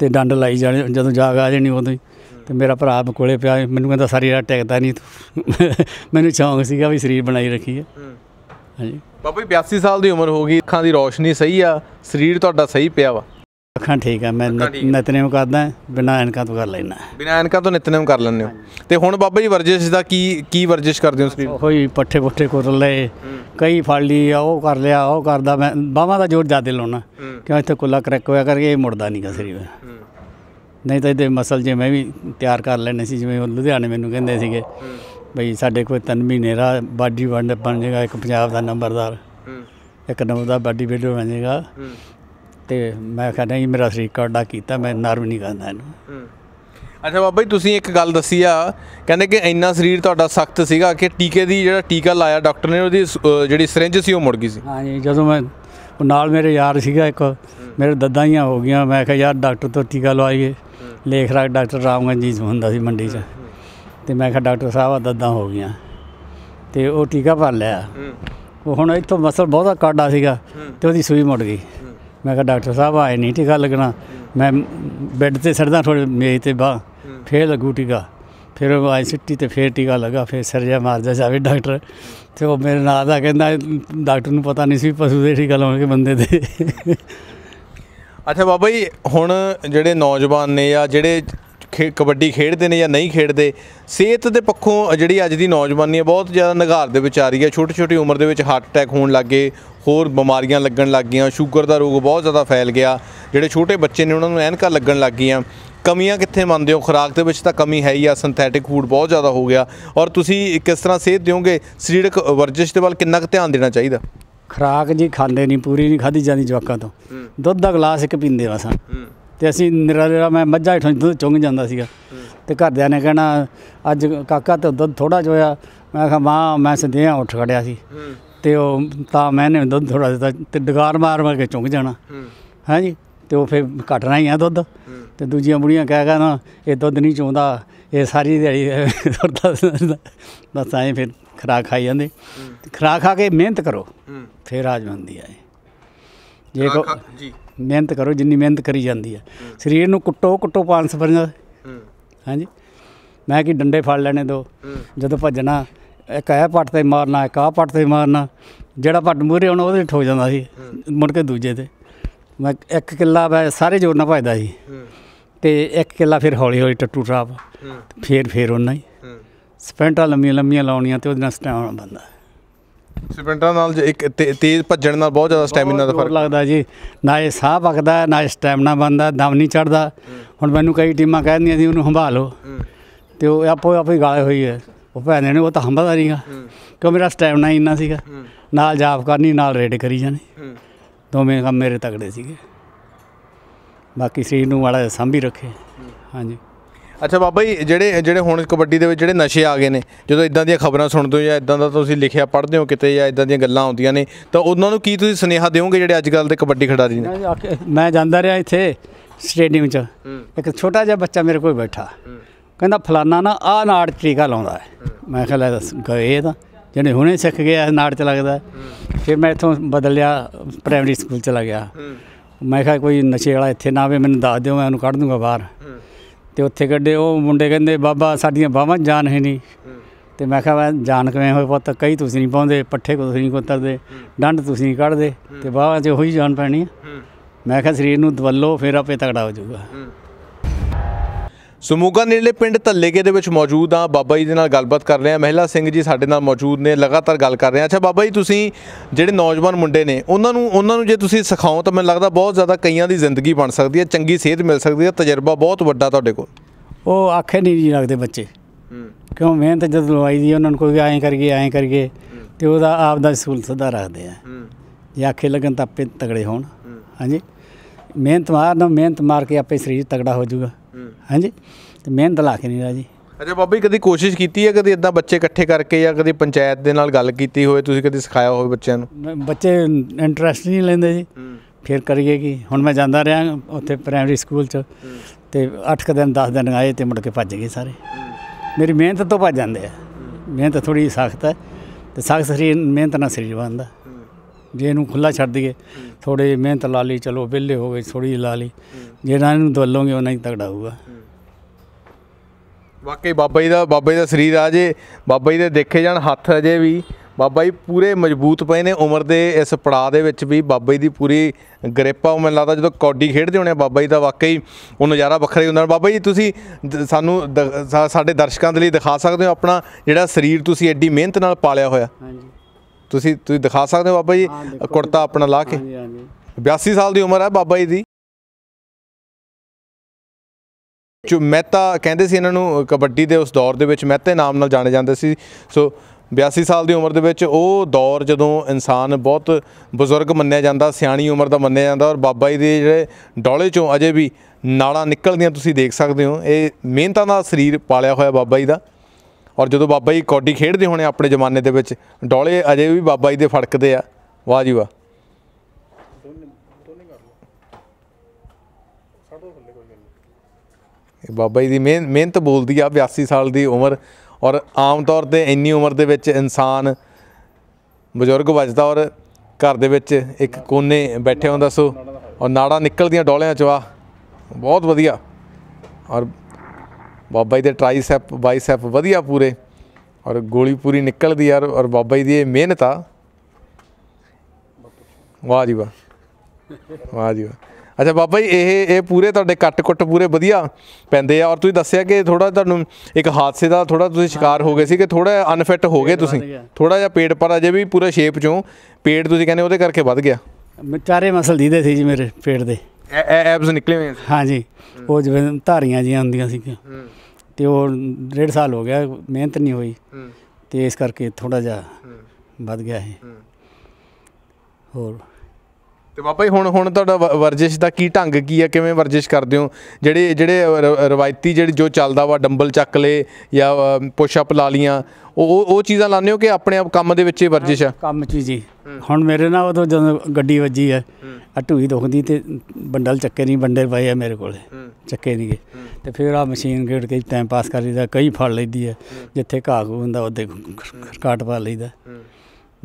ਤੇ ਡੰਡ ਲਾਈ ਜਾਣੇ ਜਦੋਂ ਜਾਗ ਆ ਜਾਣੀ ਉਦੋਂ ਹੀ ਤੇ ਮੇਰਾ ਭਰਾ ਕੋਲੇ ਪਿਆ ਮੈਨੂੰ ਕਹਿੰਦਾ ਸਾਰੀ ਰਾਤ ਟਿਕਦਾ ਨਹੀਂ ਮੈਨੂੰ ਸ਼ੌਂਕ ਸੀਗਾ ਵੀ ਸਰੀਰ ਬਣਾਈ ਰੱਖੀਏ ਹਾਂਜੀ ਬਾਬਾ ਜੀ 82 ਸਾਲ ਦੀ ਉਮਰ ਹੋ ਗਈ ਅੱਖਾਂ ਦੀ ਰੋਸ਼ਨੀ ਸਹੀ ਆ ਸਰੀਰ ਤੁਹਾਡਾ ਸਹੀ ਪਿਆ ਵਾ ਅੱਖਾਂ ਠੀਕ ਆ ਮੈਂ ਨਿਤਨੇਮ ਕਰਦਾ ਬਿਨਾਂ ਐਨਕਾਂ ਤੋਂ ਕਰ ਲੈਣਾ ਬਿਨਾਂ ਐਨਕਾਂ ਤੋਂ ਨਿਤਨੇਮ ਕਰ ਲੈਂਦੇ ਹੋ ਤੇ ਹੁਣ ਬਾਬਾ ਜੀ ਵਰਜਿਸ਼ ਦਾ ਕੀ ਕੀ ਵਰਜਿਸ਼ ਕਰਦੇ ਹੋ ਸਰੀਰ ਕੋਈ ਪੱਠੇ ਪੁੱਠੇ ਕਰ ਲਏ ਕਈ ਫੜ ਲਈ ਆ ਉਹ ਕਰ ਲਿਆ ਉਹ ਕਰਦਾ ਮੈਂ ਬਾਹਾਂ ਦਾ ਜ਼ੋਰ ਜ਼ਿਆਦਾ ਲਾਉਣਾ ਕਿਉਂ ਇੱਥੇ ਕੁੱਲਾ ਕਰੈਕ ਹੋਇਆ ਕਰਕੇ ਇਹ ਮੁੜਦਾ ਨਹੀਂਗਾ ਸਰੀਰ ਨਹੀਂ ਤਾਂ ਇਹਦੇ ਮਸਲ ਜੇ ਮੈਂ ਵੀ ਤਿਆਰ ਕਰ ਲੈਣੇ ਸੀ ਜਿਵੇਂ ਉਹ ਲੁਧਿਆਣੇ ਮੈਨੂੰ ਕਹਿੰਦੇ ਸੀਗੇ ਬਈ ਸਾਡੇ ਕੋਲ ਤਿੰਨ ਮਹੀਨੇ ਰਾ ਬਾਡੀ ਵੰਡ ਬਣ ਜਾਏਗਾ ਇੱਕ ਪੰਜਾਬ ਦਾ ਨੰਬਰਦਾਰ ਇੱਕ ਨੰਬਰ ਦਾ ਬਾਡੀ ਬਿਲਡਰ ਬਣ ਜਾਏਗਾ ਤੇ ਮੈਂ ਕਹਿੰਦਾ ਜੀ ਮੇਰਾ ਸਰੀਰ ਕਾਡਾ ਕੀਤਾ ਮੈਂ ਨਰਮ ਨਹੀਂ ਕਰਦਾ ਇਹਨੂੰ ਅੱਛਾ ਬਾਬਾ ਜੀ ਤੁਸੀਂ ਇੱਕ ਗੱਲ ਦੱਸੀ ਆ ਕਹਿੰਦੇ ਕਿ ਇੰਨਾ ਸਰੀਰ ਤੁਹਾਡਾ ਸਖਤ ਸੀਗਾ ਕਿ ਟੀਕੇ ਦੀ ਜਿਹੜਾ ਟੀਕਾ ਲਾਇਆ ਡਾਕਟਰ ਨੇ ਉਹਦੀ ਜਿਹੜੀ ਸਿਰਿੰਜ ਸੀ ਉਹ ਮੁੜ ਗਈ ਸੀ ਹਾਂ ਜੀ ਜਦੋਂ ਮੈਂ ਨਾਲ ਮੇਰੇ ਯਾਰ ਸੀਗਾ ਇੱਕ ਮੇਰੇ ਦੱਦਾਂ ਹੀ ਹੋ ਗਈਆਂ ਮੈਂ ਕਿਹਾ ਯਾਰ ਡਾਕਟਰ ਤੋਂ ਟੀਕਾ ਲਵਾਈਏ ਲੇਖ ਰਾਜ ਡਾਕਟਰ ਜੀ ਹੁੰਦਾ ਸੀ ਮੰਡੀ 'ਚ ਤੇ ਮੈਂ ਕਿਹਾ ਡਾਕਟਰ ਸਾਹਿਬ ਆ ਦੱਦਾਂ ਹੋ ਗਈਆਂ ਤੇ ਉਹ ਟੀਕਾ ਭਰ ਲਿਆ ਉਹ ਹੁਣ ਇੱਥੋਂ ਮਸਲ ਬਹੁਤਾ ਕਾਡਾ ਸੀਗਾ ਤੇ ਉਹਦੀ ਸੂਈ ਮੁੜ ਗਈ ਮੈਂ ਕਿਹਾ ਡਾਕਟਰ ਸਾਹਿਬ ਆਏ ਨਹੀਂ ਟੀਕਾ ਲੱਗਣਾ ਮੈਂ ਬੈੱਡ ਤੇ ਸੜਦਾ ਥੋੜੇ ਮੇਜ਼ ਤੇ ਬਾ ਫੇਰ ਲੱਗੂ ਟੀਕਾ ਫਿਰ ਉਹ ਆਈ ਸਿੱਟੀ ਤੇ ਫੇਰ ਟੀਕਾ ਲਗਾ ਫੇਰ ਸਰਜਾ ਮਾਰਦਾ ਜਾਵੇ ਡਾਕਟਰ ਤੇ ਉਹ ਮੇਰੇ ਨਾਲ ਦਾ ਕਹਿੰਦਾ ਡਾਕਟਰ ਨੂੰ ਪਤਾ ਨਹੀਂ ਸੀ ਪਸ਼ੂ ਦੇ ਟੀਕਾ ਕੇ ਬੰਦੇ ਦੇ ਅੱਛਾ ਬਾਬਾ ਜੀ ਹੁਣ ਜਿਹੜੇ ਨੌਜਵਾਨ ਨੇ ਜਾਂ ਜਿਹੜੇ ਕਬੱਡੀ ਖੇਡਦੇ ਨੇ ਜਾਂ ਨਹੀਂ ਖੇਡਦੇ ਸਿਹਤ ਦੇ ਪੱਖੋਂ ਜਿਹੜੀ ਅੱਜ ਦੀ ਨੌਜਵਾਨੀ ਹੈ ਬਹੁਤ ਜ਼ਿਆਦਾ ਨਿਗਾਰ ਦੇ ਵਿੱਚ ਆ ਰਹੀ ਹੈ ਛੋਟੀ ਛੋਟੀ ਉਮਰ ਦੇ ਵਿੱਚ ਹਾਰਟ ਅਟੈਕ ਹੋਣ ਲੱਗੇ ਹੋਰ ਬਿਮਾਰੀਆਂ ਲੱਗਣ ਲੱਗ ਗਈਆਂ ਸ਼ੂਗਰ ਦਾ ਰੋਗ ਬਹੁਤ ਜ਼ਿਆਦਾ ਫੈਲ ਗਿਆ ਜਿਹੜੇ ਛੋਟੇ ਬੱਚੇ ਨੇ ਉਹਨਾਂ ਨੂੰ ਐਨਕਾਂ ਲੱਗਣ ਲੱਗ ਗਈਆਂ ਕਮੀਆਂ ਕਿੱਥੇ ਮੰਨਦੇ ਹੋ ਖੁਰਾਕ ਦੇ ਵਿੱਚ ਤਾਂ ਕਮੀ ਹੈ ਹੀ ਆ ਸਿੰਥੈਟਿਕ ਫੂਡ ਬਹੁਤ ਜ਼ਿਆਦਾ ਹੋ ਗਿਆ ਔਰ ਤੁਸੀਂ ਕਿਸ ਤਰ੍ਹਾਂ ਸਿਹਤ ਦਿਓਗੇ ਸਰੀਰਕ ਵਰਜਿਸ਼ ਦੇ ਵੱਲ ਕਿੰਨਾ ਕੁ ਧਿਆਨ ਦੇਣਾ ਚਾਹੀਦਾ ਖਰਾਕ ਜੀ ਖਾਂਦੇ ਨਹੀਂ ਪੂਰੀ ਨਹੀਂ ਖਾਦੀ ਜਾਂਦੀ ਜਵਾਕਾਂ ਤੋਂ ਦੁੱਧ ਦਾ ਗਲਾਸ ਇੱਕ ਪੀਂਦੇ ਵਸਾਂ ਤੇ ਅਸੀਂ ਨਿਰਾ ਮੈਂ ਮੱਝਾਂ ਹੇਠੋਂ ਦੁੱਧ ਚੁੰਗ ਜਾਂਦਾ ਸੀਗਾ ਤੇ ਘਰਦਿਆਂ ਨੇ ਕਹਿਣਾ ਅੱਜ ਕਾਕਾ ਤੇ ਦੁੱਧ ਥੋੜਾ ਜੋਇਆ ਮੈਂ ਕਿਹਾ ਮਾਂ ਮੈਂ ਆ ਉੱਠ ਖੜਿਆ ਸੀ ਤੇ ਉਹ ਤਾਂ ਮੈਨੇ ਦੁੱਧ ਥੋੜਾ ਦਿੱਤਾ ਤੇ ਡਗਾਰ ਮਾਰ ਮਾਰ ਕੇ ਚੁੰਗ ਜਾਣਾ ਹਾਂਜੀ ਤੇ ਉਹ ਫੇਰ ਘਟਣਾ ਹੀ ਆ ਦੁੱਧ ਤੇ ਦੂਜੀਆਂ ਬੁੜੀਆਂ ਕਹਿ ਨਾ ਇਹ ਦੁੱਧ ਨਹੀਂ ਚੋਂਦਾ ਇਹ ਸਾਰੀ ਦਿਹਾੜੀ ਦਾ ਬਸ ਐਂ ਫਿਰ ਖਰਾ ਖਾਈ ਜਾਂਦੇ ਖਰਾ ਖਾ ਕੇ ਮਿਹਨਤ ਕਰੋ ਫੇਰ ਰਾਜ ਬਣਦੀ ਹੈ ਜੇ ਕੋ ਜੀ ਮਿਹਨਤ ਕਰੋ ਜਿੰਨੀ ਮਿਹਨਤ ਕਰੀ ਜਾਂਦੀ ਹੈ ਸਰੀਰ ਨੂੰ ਕੁੱਟੋ ਕੁੱਟੋ ਪਾਲਸ ਫਰਨਾ ਹਾਂਜੀ ਮੈਂ ਕਿ ਡੰਡੇ ਫੜ ਲੈਣੇ ਦੋ ਜਦੋਂ ਭੱਜਣਾ ਇੱਕ ਐ ਪੱਟ ਤੇ ਮਾਰਨਾ ਇੱਕ ਆ ਪੱਟ ਤੇ ਮਾਰਨਾ ਜਿਹੜਾ ਪੱਟ ਮੂਰੇ ਹੁਣ ਉਹਦੇ ਠੋ ਜਾਂਦਾ ਸੀ ਮੁੜ ਕੇ ਦੂਜੇ ਤੇ ਮੈਂ ਇੱਕ ਕਿੱਲਾ ਬੈ ਸਾਰੇ ਜੋਰ ਨਾਲ ਭੱਜਦਾ ਸੀ ਤੇ ਇੱਕ ਕਿੱਲਾ ਫਿਰ ਹੌਲੀ ਹੌਲੀ ਟੱਟੂ ਟਰਾਪ ਫੇਰ ਫੇਰ ਉਹਨਾਂ ਹੀ ਸਪਿੰਟਾਂ ਲੰਮੀਆਂ ਲੰਮੀਆਂ ਲਾਉਣੀਆਂ ਤੇ ਉਹਦੇ ਨਾਲ ਸਟੈਮਿਨਾ ਬੰਦਾ ਸਪਿੰਟਾਂ ਨਾਲ ਜੇ ਇੱਕ ਤੇਜ਼ ਭੱਜਣ ਨਾਲ ਬਹੁਤ ਜ਼ਿਆਦਾ ਸਟੈਮਿਨਾ ਦਾ ਫਰਕ ਲੱਗਦਾ ਜੀ ਨਾ ਇਹ ਸਾਹ ਵਗਦਾ ਨਾ ਇਹ ਸਟੈਮਿਨਾ ਬੰਦਾ ਦਮ ਨਹੀਂ ਚੜਦਾ ਹੁਣ ਮੈਨੂੰ ਕਈ ਟੀਮਾਂ ਕਹਿੰਦੀਆਂ ਸੀ ਉਹਨੂੰ ਹੰਭਾ ਲਓ ਤੇ ਉਹ ਆਪੋ ਆਪ ਹੀ ਗਾਲੇ ਹੋਈ ਹੈ ਉਹ ਭੈਣੇ ਨੇ ਉਹ ਤਾਂ ਹੰਭਦਾ ਨਹੀਂਗਾ ਕਿਉਂ ਮੇਰਾ ਸਟੈਮਿਨਾ ਇੰਨਾ ਸੀਗਾ ਨਾਲ ਜਾਪ ਕਰਨੀ ਨਾਲ ਰੇਡ ਕਰੀ ਜਾਣੀ ਦੋਵੇਂ ਕੰਮ ਮੇਰੇ ਤਗੜੇ ਸੀਗੇ ਬਾਕੀ ਸਰੀਰ ਨੂੰ ਵਾਲਾ ਸੰਭੀ ਰੱਖੇ ਹਾਂਜੀ ਅੱਛਾ ਬਾਬਾ ਜੀ ਜਿਹੜੇ ਜਿਹੜੇ ਹੁਣ ਕਬੱਡੀ ਦੇ ਵਿੱਚ ਜਿਹੜੇ ਨਸ਼ੇ ਆ ਗਏ ਨੇ ਜਦੋਂ ਇਦਾਂ ਦੀਆਂ ਖਬਰਾਂ ਸੁਣਦੇ ਹੋ ਜਾਂ ਇਦਾਂ ਦਾ ਤੁਸੀਂ ਲਿਖਿਆ ਪੜ੍ਹਦੇ ਹੋ ਕਿਤੇ ਜਾਂ ਇਦਾਂ ਦੀਆਂ ਗੱਲਾਂ ਆਉਂਦੀਆਂ ਨੇ ਤਾਂ ਉਹਨਾਂ ਨੂੰ ਕੀ ਤੁਸੀਂ ਸੁਨੇਹਾ ਦਿਓਗੇ ਜਿਹੜੇ ਅੱਜ ਕੱਲ ਦੇ ਕਬੱਡੀ ਖਿਡਾਰੀ ਨੇ ਮੈਂ ਜਾਂਦਾ ਰਿਹਾ ਇੱਥੇ ਸਟੇਡੀਅਮ 'ਚ ਇੱਕ ਛੋਟਾ ਜਿਹਾ ਬੱਚਾ ਮੇਰੇ ਕੋਲ ਬੈਠਾ ਕਹਿੰਦਾ ਫਲਾਨਾ ਨਾ ਆ ਨਾੜ ਚੀਕਾ ਲਾਉਂਦਾ ਮੈਂ ਕਿਹਾ ਲੈ ਦੱਸ ਗਏ ਤਾਂ ਜਿਹਨੇ ਹੁਣੇ ਸਿੱਖ ਗਿਆ ਨਾੜ ਚ ਲੱਗਦਾ ਫਿਰ ਮੈਂ ਇਥੋਂ ਬਦਲਿਆ ਪ੍ਰਾਇਮਰੀ ਸਕੂਲ ਚਲਾ ਗਿਆ ਮੈਂ ਕਿਹਾ ਕੋਈ ਨਸ਼ੇ ਵਾਲਾ ਇੱਥੇ ਨਾ ਆਵੇ ਮੈਨੂੰ ਦੱਸ ਦਿਓ ਮੈਂ ਉਹਨੂੰ ਕੱਢ ਦੂੰਗਾ ਬਾਹਰ ਤੇ ਉੱਥੇ ਕੱਢੇ ਉਹ ਮੁੰਡੇ ਕਹਿੰਦੇ ਬਾਬਾ ਸਾਡੀਆਂ ਬਾਹਾਂ ਜਾਨ ਹੈ ਨਹੀਂ ਤੇ ਮੈਂ ਕਿਹਾ ਜਾਨ ਕਿਵੇਂ ਹੋਏ ਪੁੱਤ ਕਈ ਤੁਸੀਂ ਨਹੀਂ ਪਾਉਂਦੇ ਪੱਠੇ ਕੋ ਤੁਸੀਂ ਨਹੀਂ ਕੋਤਰਦੇ ਡੰਡ ਤੁਸੀਂ ਨਹੀਂ ਕੱਢਦੇ ਤੇ ਬਾਹਾਂ 'ਚ ਉਹੀ ਜਾਨ ਪੈਣੀ ਮੈਂ ਕਿਹਾ ਸਰੀਰ ਨੂੰ ਦਵੱਲੋ ਫੇਰ ਆਪੇ ਤਗੜਾ ਹੋ ਜਾਊਗਾ ਸਮੂਗਾ ਨੇੜਲੇ ਪਿੰਡ ਧੱਲੇਕੇ ਦੇ ਵਿੱਚ ਮੌਜੂਦ ਆ ਬਾਬਾ ਜੀ ਦੇ ਨਾਲ ਗੱਲਬਾਤ ਕਰ ਰਹੇ ਆ ਮਹਿਲਾ ਸਿੰਘ ਜੀ ਸਾਡੇ ਨਾਲ ਮੌਜੂਦ ਨੇ ਲਗਾਤਾਰ ਗੱਲ ਕਰ ਰਹੇ ਆ ਅੱਛਾ ਬਾਬਾ ਜੀ ਤੁਸੀਂ ਜਿਹੜੇ ਨੌਜਵਾਨ ਮੁੰਡੇ ਨੇ ਉਹਨਾਂ ਨੂੰ ਉਹਨਾਂ ਨੂੰ ਜੇ ਤੁਸੀਂ ਸਿਖਾਓ ਤਾਂ ਮੈਨੂੰ ਲੱਗਦਾ ਬਹੁਤ ਜ਼ਿਆਦਾ ਕਈਆਂ ਦੀ ਜ਼ਿੰਦਗੀ ਬਣ ਸਕਦੀ ਹੈ ਚੰਗੀ ਸਿਹਤ ਮਿਲ ਸਕਦੀ ਹੈ ਤਜਰਬਾ ਬਹੁਤ ਵੱਡਾ ਤੁਹਾਡੇ ਕੋਲ ਉਹ ਆਖੇ ਨਹੀਂ ਜੀ ਲੱਗਦੇ ਬੱਚੇ ਕਿਉਂ ਮਿਹਨਤ ਜਦ ਲਵਾਈ ਦੀ ਉਹਨਾਂ ਨੂੰ ਕੋਈ ਐਂ ਕਰੀਏ ਐਂ ਕਰੀਏ ਤੇ ਉਹਦਾ ਆਪ ਦਾ ਸੂਲ ਸਦਾ ਰੱਖਦੇ ਆ ਜੇ ਆਖੇ ਲੱਗਣ ਤਾਂ ਆਪੇ ਤਗੜੇ ਹੋਣ ਹਾਂਜੀ ਮਿਹਨਤ ਮਾਰਨ ਮਿਹਨਤ ਮਾਰ ਕੇ ਆਪੇ ਸਰੀਰ ਤਗੜਾ ਹੋ ਜਾਊਗਾ ਹਾਂਜੀ ਤੇ ਮਿਹਨਤ ਲਾ ਕੇ ਨਹੀਂ ਰਾਜੀ ਅੱਛਾ ਬਾਬਾ ਜੀ ਕਦੀ ਕੋਸ਼ਿਸ਼ ਕੀਤੀ ਹੈ ਕਦੀ ਇਦਾਂ ਬੱਚੇ ਇਕੱਠੇ ਕਰਕੇ ਜਾਂ ਕਦੀ ਪੰਚਾਇਤ ਦੇ ਨਾਲ ਗੱਲ ਕੀਤੀ ਹੋਵੇ ਤੁਸੀਂ ਕਦੀ ਸਿਖਾਇਆ ਹੋਵੇ ਬੱਚਿਆਂ ਨੂੰ ਬੱਚੇ ਇੰਟਰਸਟ ਨਹੀਂ ਲੈਂਦੇ ਜੀ ਫਿਰ ਕਰੀਏ ਕੀ ਹੁਣ ਮੈਂ ਜਾਂਦਾ ਰਿਹਾ ਉੱਥੇ ਪ੍ਰਾਇਮਰੀ ਸਕੂਲ 'ਚ ਤੇ 8 ਦਿਨ 10 ਦਿਨ ਆਏ ਤੇ ਮੁੜ ਕੇ ਭੱਜ ਗਏ ਸਾਰੇ ਮੇਰੀ ਮਿਹਨਤ ਤੋਂ ਭੱਜ ਜਾਂਦੇ ਆ ਮਿਹਨਤ ਥੋੜੀ ਸਖਤ ਹੈ ਤੇ ਸਖਤ ਸਰੀਰ ਮਿਹਨਤ ਨਾਲ ਸਰੀਰ ਬਣਦਾ ਜੇ ਇਹਨੂੰ ਖੁੱਲਾ ਛੱਡ ਦਈਏ ਥੋੜੇ ਮਿਹਨਤ ਲਾ ਲਈ ਚਲੋ ਬਿੱਲੇ ਹੋ ਗਏ ਥੋੜੀ ਲਾ ਲਈ ਜੇ ਨਾਲ ਇਹਨੂੰ ਦਵਲੋਗੇ ਉਹਨਾਂ ਹੀ ਤਗੜਾ ਹੋਊਗਾ ਵਾਕਈ ਬਾਬਾ ਜੀ ਦਾ ਬਾਬਾ ਜੀ ਦਾ ਸਰੀਰ ਆ ਜੇ ਬਾਬਾ ਜੀ ਦੇ ਦੇਖੇ ਜਾਣ ਹੱਥ ਅਜੇ ਵੀ ਬਾਬਾ ਜੀ ਪੂਰੇ ਮਜ਼ਬੂਤ ਪਏ ਨੇ ਉਮਰ ਦੇ ਇਸ ਪੜਾਅ ਦੇ ਵਿੱਚ ਵੀ ਬਾਬਾ ਜੀ ਦੀ ਪੂਰੀ ਗ੍ਰਿਪ ਆ ਮੈਨੂੰ ਲੱਗਦਾ ਜਦੋਂ ਕੌਡੀ ਖੇਡਦੇ ਹੋਣੇ ਬਾਬਾ ਜੀ ਦਾ ਵਾਕਈ ਉਹ ਨਜ਼ਾਰਾ ਵੱਖਰਾ ਹੀ ਹੁੰਦਾ ਬਾਬਾ ਜੀ ਤੁਸੀਂ ਸਾਨੂੰ ਸਾਡੇ ਦਰਸ਼ਕਾਂ ਦੇ ਲਈ ਦਿਖਾ ਸਕਦੇ ਹੋ ਆਪਣਾ ਜਿਹੜਾ ਸਰੀਰ ਤੁਸੀਂ ਐਡੀ ਮਿਹਨਤ ਨਾਲ ਪਾਲਿਆ ਹੋਇਆ ਹਾਂਜੀ ਤੁਸੀਂ ਤੁਸੀਂ ਦਿਖਾ ਸਕਦੇ ਹੋ ਬਾਬਾ ਜੀ ਕੁੜਤਾ ਆਪਣਾ ਲਾ ਕੇ 82 ਸਾਲ ਦੀ ਉਮਰ ਹੈ ਬਾਬਾ ਜੀ ਦੀ ਜੋ ਮਹਿਤਾ ਕਹਿੰਦੇ ਸੀ ਇਹਨਾਂ ਨੂੰ ਕਬੱਡੀ ਦੇ ਉਸ ਦੌਰ ਦੇ ਵਿੱਚ ਮਹਿਤੇ ਨਾਮ ਨਾਲ ਜਾਣੇ ਜਾਂਦੇ ਸੀ ਸੋ 82 ਸਾਲ ਦੀ ਉਮਰ ਦੇ ਵਿੱਚ ਉਹ ਦੌਰ ਜਦੋਂ ਇਨਸਾਨ ਬਹੁਤ ਬਜ਼ੁਰਗ ਮੰਨਿਆ ਜਾਂਦਾ ਸਿਆਣੀ ਉਮਰ ਦਾ ਮੰਨਿਆ ਜਾਂਦਾ ਔਰ ਬਾਬਾ ਜੀ ਦੇ ਜਿਹੜੇ ਡੋਲੇ ਚੋਂ ਅਜੇ ਵੀ ਨਾਲਾਂ ਨਿਕਲਦੀਆਂ ਤੁਸੀਂ ਦੇਖ ਸਕਦੇ ਹੋ ਇਹ ਮਿਹਨਤਾਂ ਦਾ ਸਰੀਰ ਪਾਲਿਆ ਹੋਇਆ ਬਾਬਾ ਜੀ ਦਾ ਔਰ ਜਦੋਂ ਬਾਬਾ ਜੀ ਕੌਡੀ ਖੇਡਦੇ ਹੋਣੇ ਆਪਣੇ ਜ਼ਮਾਨੇ ਦੇ ਵਿੱਚ ਡੋਲੇ ਅਜੇ ਵੀ ਬਾਬਾ ਜੀ ਦੇ ਫੜਕਦੇ ਆ ਵਾਹ ਜੀ ਵਾਹ ਇਹ ਬਾਬਾ ਜੀ ਦੀ ਮਿਹਨਤ ਬੋਲਦੀ ਆ 82 ਸਾਲ ਦੀ ਉਮਰ ਔਰ ਆਮ ਤੌਰ ਤੇ ਇੰਨੀ ਉਮਰ ਦੇ ਵਿੱਚ ਇਨਸਾਨ ਬਜ਼ੁਰਗ ਵੱਜਦਾ ਔਰ ਘਰ ਦੇ ਵਿੱਚ ਇੱਕ ਕੋਨੇ ਬੈਠੇ ਹੁੰਦਾ ਸੋ ਔਰ ਨਾੜਾ ਨਿਕਲਦੀਆਂ ਡੋਲਿਆਂ ਚ ਵਾ ਬਹੁਤ ਵਧੀਆ ਔਰ ਬਾਬਾ ਜੀ ਦੇ ਟ੍ਰਾਈਸੈਪ ਬਾਈਸੈਪ ਵਧੀਆ ਪੂਰੇ ਔਰ ਗੋਲੀ ਪੂਰੀ ਨਿਕਲਦੀ ਯਾਰ ਔਰ ਬਾਬਾ ਜੀ ਦੀ ਇਹ ਮਿਹਨਤ ਆ ਵਾਹ ਜੀ ਵਾਹ ਵਾਹ ਜੀ ਵਾਹ ਅੱਛਾ ਬਾਬਾ ਜੀ ਇਹ ਇਹ ਪੂਰੇ ਤੁਹਾਡੇ ਕੱਟ-ਕੁੱਟ ਪੂਰੇ ਵਧੀਆ ਪੈਂਦੇ ਆ ਔਰ ਤੁਸੀਂ ਦੱਸਿਆ ਕਿ ਥੋੜਾ ਤੁਹਾਨੂੰ ਇੱਕ ਹਾਦਸੇ ਦਾ ਥੋੜਾ ਤੁਸੀਂ ਸ਼ਿਕਾਰ ਹੋ ਗਏ ਸੀ ਕਿ ਥੋੜਾ ਅਨਫਿਟ ਹੋ ਗਏ ਤੁਸੀਂ ਥੋੜਾ ਜਿਹਾ ਪੇਟ ਪਰ ਅਜੇ ਵੀ ਪੂਰਾ ਸ਼ੇਪ ਚੋਂ ਪੇਟ ਤੁਸੀਂ ਕਹਿੰਦੇ ਉਹਦੇ ਕਰਕੇ ਵੱਧ ਗਿਆ ਚਾਰੇ ਮਸਲ ਦੀਦੇ ਸੀ ਜੀ ਮੇਰੇ ਪੇਟ ਦੇ ਐਬਸ ਨਿਕਲੇ ਹੋਏ ਸੀ ਹਾਂਜੀ ਉਹ ਜਿਵੇਂ ਧਾਰੀਆਂ ਜੀਆਂ ਹੁੰਦੀਆਂ ਸੀ ਤੇ ਉਹ ਡੇਢ ਸਾਲ ਹੋ ਗਿਆ ਮਿਹਨਤ ਨਹੀਂ ਹੋਈ ਤੇ ਇਸ ਕਰਕੇ ਥੋੜਾ ਜਿਹਾ ਵੱਧ ਗਿਆ ਹੈ ਹੋਰ ਤੇ ਬਾਬਾ ਜੀ ਹੁਣ ਹੁਣ ਤੁਹਾਡਾ ਵਰਜਿਸ਼ ਦਾ ਕੀ ਢੰਗ ਕੀ ਹੈ ਕਿਵੇਂ ਵਰਜਿਸ਼ ਕਰਦੇ ਹੋ ਜਿਹੜੇ ਜਿਹੜੇ ਰਵਾਇਤੀ ਜਿਹੜੇ ਜੋ ਚੱਲਦਾ ਵਾ ਡੰਬਲ ਚੱਕ ਲੇ ਜਾਂ ਪੁਸ਼ ਅਪ ਲਾ ਲੀਆਂ ਉਹ ਉਹ ਚੀਜ਼ਾਂ ਲਾਉਂਦੇ ਹੋ ਕਿ ਆਪਣੇ ਆਪ ਕੰਮ ਦੇ ਵਿੱਚ ਹੀ ਵਰਜਿਸ਼ ਆ ਕੰਮ ਚ ਜੀ ਹੁਣ ਮੇਰੇ ਨਾਲ ਉਦੋਂ ਜਦੋਂ ਗੱਡੀ ਵੱਜੀ ਹੈ ਢੂਈ ਦੁਖਦੀ ਤੇ ਬੰਡਲ ਚੱਕੇ ਨਹੀਂ ਬੰਡੇ ਪਏ ਆ ਮੇਰੇ ਕੋਲੇ ਚੱਕੇ ਨਹੀਂਗੇ ਤੇ ਫਿਰ ਆ ਮਸ਼ੀਨ ਗੇੜ ਕੇ ਟਾਈਮ ਪਾਸ ਕਰ ਲਈਦਾ ਕਈ ਫੜ ਲਈਦੀ ਹੈ ਜਿੱਥੇ ਘਾਹ ਹੁੰਦਾ ਉਹਦੇ ਕਾਟ ਪਾ ਲਈਦਾ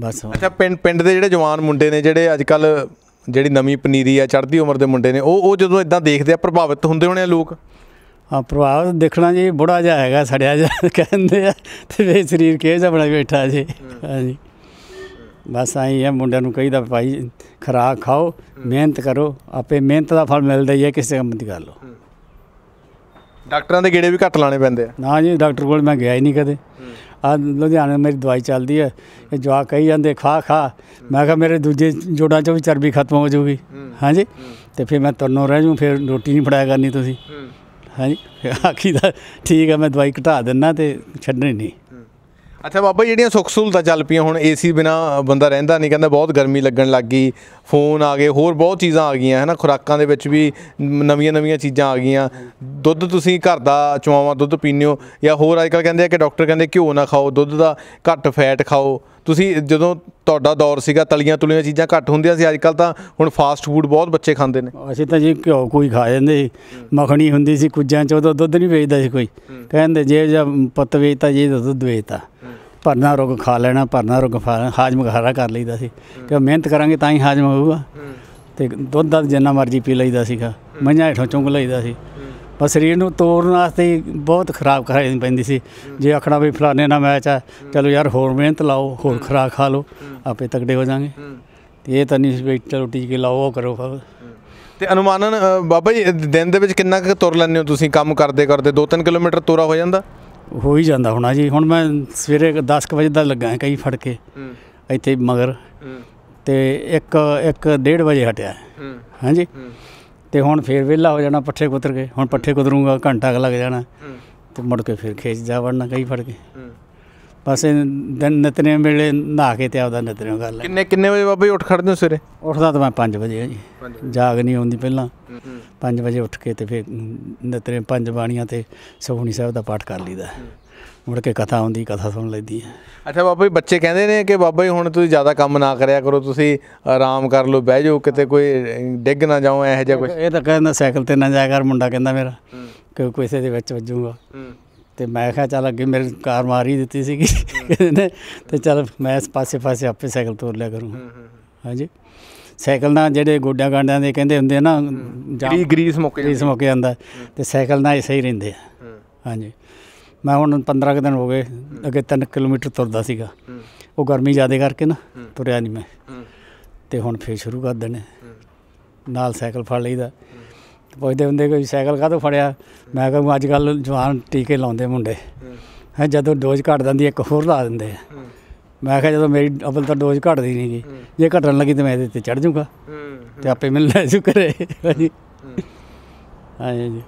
ਬਸ ਅੱਛਾ ਪਿੰਡ ਪਿੰਡ ਦੇ ਜਿਹੜੇ ਜਵਾਨ ਮੁੰਡੇ ਨੇ ਜਿਹੜੇ ਅੱਜ ਕੱਲ ਜਿਹੜੀ ਨਵੀਂ ਪਨੀਰੀ ਆ ਚੜ੍ਹਦੀ ਉਮਰ ਦੇ ਮੁੰਡੇ ਨੇ ਉਹ ਉਹ ਜਦੋਂ ਇਦਾਂ ਦੇਖਦੇ ਆ ਪ੍ਰਭਾਵਿਤ ਹੁੰਦੇ ਹੋਣੇ ਆ ਲੋਕ ਹਾਂ ਪ੍ਰਭਾਵ ਦੇਖਣਾ ਜੀ ਬੁੜਾ ਜਾ ਹੈਗਾ ਸੜਿਆ ਜਾ ਕਹਿੰਦੇ ਆ ਤੇ ਵੇ ਸਰੀਰ ਕਿਹੋ ਜਿਹਾ ਬਣਾ ਬੈਠਾ ਜੀ ਹਾਂਜੀ ਬਸ ਆਈ ਹੈ ਮੁੰਡਿਆਂ ਨੂੰ ਕਹੀਦਾ ਭਾਈ ਖਰਾਕ ਖਾਓ ਮਿਹਨਤ ਕਰੋ ਆਪੇ ਮਿਹਨਤ ਦਾ ਫਲ ਮਿਲਦਾ ਹੀ ਹੈ ਕਿਸੇ ਕੰਮ ਦੀ ਗੱਲ ਹੋ ਡਾਕਟਰਾਂ ਦੇ ਗੇੜੇ ਵੀ ਘੱਟ ਲਾਣੇ ਪੈਂਦੇ ਆ ਨਾ ਜੀ ਡਾਕਟਰ ਕੋਲ ਮੈਂ ਗਿਆ ਹੀ ਨਹੀਂ ਕਦੇ ਆ ਲੁਧਿਆਣੇ ਮੇਰੀ ਦਵਾਈ ਚੱਲਦੀ ਹੈ ਇਹ ਜਵਾ ਕਹੀ ਜਾਂਦੇ ਖਾ ਖਾ ਮੈਂ ਕਿਹਾ ਮੇਰੇ ਦੂਜੇ ਜੋੜਾਂ 'ਚ ਵੀ ਚਰਬੀ ਖਤਮ ਹੋ ਜਾਊਗੀ ਹਾਂਜੀ ਤੇ ਫਿਰ ਮੈਂ ਤੁਰਨੋਂ ਰਹਿ ਜੂ ਫਿਰ ਰੋਟੀ ਨਹੀਂ ਫੜਾਇਆ ਕਰਨੀ ਤੁਸੀਂ ਹਾਂਜੀ ਆਖੀ ਦਾ ਠੀਕ ਹੈ ਮੈਂ ਦਵਾਈ ਘਟਾ ਦਿੰਨਾ ਤੇ ਛੱਡਣੀ ਨਹੀਂ ਅੱਛਾ ਬਾਬਾ ਜਿਹੜੀਆਂ ਸੁੱਖ ਸਹੂਲਤਾਂ ਚੱਲ ਪਈਆਂ ਹੁਣ ਏਸੀ ਬਿਨਾ ਬੰਦਾ ਰਹਿੰਦਾ ਨਹੀਂ ਕਹਿੰਦਾ ਬਹੁਤ ਗਰਮੀ ਲੱਗਣ ਲੱਗ ਗਈ ਫੋਨ ਆ ਗਏ ਹੋਰ ਬਹੁਤ ਚੀਜ਼ਾਂ ਆ ਗਈਆਂ ਹਨਾ ਖੁਰਾਕਾਂ ਦੇ ਵਿੱਚ ਵੀ ਨਵੀਆਂ-ਨਵੀਆਂ ਚੀਜ਼ਾਂ ਆ ਗਈਆਂ ਦੁੱਧ ਤੁਸੀਂ ਘਰ ਦਾ ਚਵਾਵਾ ਦੁੱਧ ਪੀਨੇ ਹੋ ਜਾਂ ਹੋਰ ਕੱਲ ਕਹਿੰਦੇ ਆ ਕਿ ਡਾਕਟਰ ਕਹਿੰਦੇ ਘਿਓ ਨਾ ਖਾਓ ਦੁੱਧ ਦਾ ਘੱਟ ਫੈਟ ਖਾਓ ਤੁਸੀਂ ਜਦੋਂ ਤੁਹਾਡਾ ਦੌਰ ਸੀਗਾ ਤਲੀਆਂ ਤੁਲੀਆਂ ਚੀਜ਼ਾਂ ਘੱਟ ਹੁੰਦੀਆਂ ਸੀ ਕੱਲ ਤਾਂ ਹੁਣ ਫਾਸਟ ਫੂਡ ਬਹੁਤ ਬੱਚੇ ਖਾਂਦੇ ਨੇ ਅਸੀਂ ਤਾਂ ਜੀ ਘਿਓ ਕੋਈ ਖਾ ਜਾਂਦੇ ਸੀ ਮੱਖਣੀ ਹੁੰਦੀ ਸੀ ਕੁੱਜਾਂ ਚ ਦੁੱਧ ਨਹੀਂ ਵੇਚਦਾ ਸੀ ਕੋਈ ਕਹਿੰਦੇ ਜੇ ਜਾਂ ਪੱਤ ਵੇਚਤਾ ਜੇ ਦੁੱਧ ਵੇਚਦਾ ਭਰਨਾ ਰੋਗ ਖਾ ਲੈਣਾ ਭਰਨਾ ਰੋਗ ਖਾ ਲੈਣਾ ਹਾਜ਼ਮ ਖਾਰਾ ਕਰ ਲਈਦਾ ਸੀ ਕਿ ਮਿਹਨਤ ਕਰਾਂਗੇ ਤਾਂ ਹੀ ਹਾਜ਼ਮ ਹੋਊਗਾ ਤੇ ਦੁੱਧ ਦਾ ਜਿੰਨਾ ਮਰਜ਼ੀ ਪੀ ਲਈਦਾ ਸੀਗਾ ਮੰਝਾਂ ਹੇਠੋਂ ਚੁੰਗ ਲਈਦਾ ਸੀ ਪਰ ਸਰੀਰ ਨੂੰ ਤੋੜਨ ਵਾਸਤੇ ਬਹੁਤ ਖਰਾਬ ਕਰਾਈ ਪੈਂਦੀ ਸੀ ਜੇ ਆਖਣਾ ਵੀ ਫਲਾਣੇ ਨਾਲ ਮੈਚ ਆ ਚਲੋ ਯਾਰ ਹੋਰ ਮਿਹਨਤ ਲਾਓ ਹੋਰ ਖਰਾਕ ਖਾ ਲਓ ਆਪੇ ਤਕੜੇ ਹੋ ਜਾਾਂਗੇ ਤੇ ਇਹ ਤਾਂ ਨਹੀਂ ਵੀ ਰੋਟੀ ਕੇ ਲਾਓ ਕਰੋ ਕਰੋ ਤੇ ਅਨੁਮਾਨਨ ਬਾਬਾ ਜੀ ਦਿਨ ਦੇ ਵਿੱਚ ਕਿੰਨਾ ਕੁ ਤੁਰ ਲੈਂਦੇ ਹੋ ਤੁਸੀਂ ਕੰਮ ਕਰਦੇ ਕਰਦੇ 2-3 ਕਿਲੋਮੀਟਰ ਤੁਰਾ ਹੋ ਜਾਂਦਾ ਹੋ ਹੀ ਜਾਂਦਾ ਹੋਣਾ ਜੀ ਹੁਣ ਮੈਂ ਸਵੇਰੇ 10 ਵਜੇ ਦਾ ਲੱਗਾ ਕਈ ਫੜ ਕੇ ਇੱਥੇ ਮਗਰ ਤੇ 1 1 1:30 ਵਜੇ ਹਟਿਆ ਹਾਂਜੀ ਤੇ ਹੁਣ ਫੇਰ ਵਿਹਲਾ ਹੋ ਜਾਣਾ ਪੱਠੇ ਕੁਤਰ ਕੇ ਹੁਣ ਪੱਠੇ ਕੁਤਰੂੰਗਾ ਘੰਟਾ ਲੱਗ ਜਾਣਾ ਤੇ ਮੁੜ ਕੇ ਫੇਰ ਖੇਚ ਜਾ ਵੜਨਾ ਕਈ ਫੜ ਕੇ ਬਸ ਦਿਨ ਨਿਤਨੇਮ ਵੇਲੇ ਨਹਾ ਕੇ ਤੇ ਆਉਦਾ ਨਿਤਨੇਮ ਕਰ ਲੈ ਕਿੰਨੇ ਕਿੰਨੇ ਵਜੇ ਬਾਬਾ ਜੀ ਉੱਠ ਖੜਦੇ ਹੋ ਸਵੇਰੇ ਉੱਠਦਾ ਤਾਂ ਮੈਂ 5 ਵਜੇ ਆ ਜੀ ਜਾਗ ਨਹੀਂ ਆਉਂਦੀ ਪਹਿਲਾਂ 5 ਵਜੇ ਉੱਠ ਕੇ ਤੇ ਫਿਰ ਨਿਤਨੇਮ ਪੰਜ ਬਾਣੀਆਂ ਤੇ ਸੋਹਣੀ ਸਾਹਿਬ ਦਾ ਪਾਠ ਕਰ ਲਈਦਾ ਮੁੜ ਕੇ ਕਥਾ ਆਉਂਦੀ ਕਥਾ ਸੁਣ ਲੈਂਦੀ ਹੈ ਅੱਛਾ ਬਾਬਾ ਜੀ ਬੱਚੇ ਕਹਿੰਦੇ ਨੇ ਕਿ ਬਾਬਾ ਜੀ ਹੁਣ ਤੁਸੀਂ ਜ਼ਿਆਦਾ ਕੰਮ ਨਾ ਕਰਿਆ ਕਰੋ ਤੁਸੀਂ ਆਰਾਮ ਕਰ ਲਓ ਬਹਿ ਜਾਓ ਕਿਤੇ ਕੋਈ ਡਿੱਗ ਨਾ ਜਾਓ ਇਹੋ ਜਿਹਾ ਕੁਝ ਇਹ ਤਾਂ ਕਹਿੰਦਾ ਸਾਈਕਲ ਤੇ ਨਾ ਜਾਇਆ ਕਰ ਮੁੰਡਾ ਕਹਿੰਦਾ ਮੇਰਾ ਕਿ ਕੋਈ ਇਸੇ ਦੇ ਵਿੱਚ ਵੱਜੂਗਾ ਤੇ ਮੈਂ ਕਿਹਾ ਚੱਲ ਅੱਗੇ ਮੇਰੇ ਕਾਰ ਮਾਰੀ ਦਿੱਤੀ ਸੀਗੀ ਨੇ ਤੇ ਚੱਲ ਮੈਂ ਇਸ ਪਾਸੇ ਪਾਸੇ ਆਪੇ ਸਾਈਕਲ ਤੋਰ ਲਿਆ ਕਰੂੰ ਹਾਂਜੀ ਸਾਈਕਲ ਨਾਲ ਜਿਹੜੇ ਗੋਡਿਆਂ ਗਾਂਡਿਆਂ ਦੇ ਕਹਿੰਦੇ ਹੁੰਦੇ ਨਾ ਗਰੀ ਗਰੀਸ ਮੁੱਕ ਜਾਂਦਾ ਗਰੀਸ ਮੁੱਕ ਜਾਂਦਾ ਤੇ ਸਾਈਕਲ ਨਾਲ ਇਸੇ ਹੀ ਰਹਿੰਦੇ ਆ ਹਾਂਜੀ ਮੈਂ ਹੁਣ 15 ਦਿਨ ਹੋ ਗਏ ਅੱਗੇ 3 ਕਿਲੋਮੀਟਰ ਤੁਰਦਾ ਸੀਗਾ ਉਹ ਗਰਮੀ ਜ਼ਿਆਦਾ ਕਰਕੇ ਨਾ ਤੁਰਿਆ ਨਹੀਂ ਮੈਂ ਤੇ ਹੁਣ ਫੇਰ ਸ਼ੁਰੂ ਕਰ ਦਨੇ ਨਾਲ ਸਾਈਕਲ ਫੜ ਲਈਦਾ ਪੁੱਛਦੇ ਹੁੰਦੇ ਕੋਈ ਸਾਈਕਲ ਕਾਹਤੋਂ ਫੜਿਆ ਮੈਂ ਕਹਾਂ ਅੱਜ ਕੱਲ ਜਵਾਨ ਟੀਕੇ ਲਾਉਂਦੇ ਮੁੰਡੇ ਹੈ ਜਦੋਂ ਡੋਜ਼ ਘਟ ਜਾਂਦੀ ਇੱਕ ਹੋਰ ਲਾ ਦਿੰਦੇ ਆ ਮੈਂ ਕਿਹਾ ਜਦੋਂ ਮੇਰੀ ਅਵਲ ਤਾਂ ਡੋਜ਼ ਘਟਦੀ ਨਹੀਂ ਜੀ ਜੇ ਘਟਣ ਲੱਗੀ ਤਾਂ ਮੈਂ ਇਹਦੇ ਤੇ ਚੜ ਜਾਊਗਾ ਤੇ ਆਪੇ ਮੈਨੂੰ ਲੈ ਜੂ ਕਰੇ ਹਾਂਜੀ ਹਾਂਜੀ ਜੀ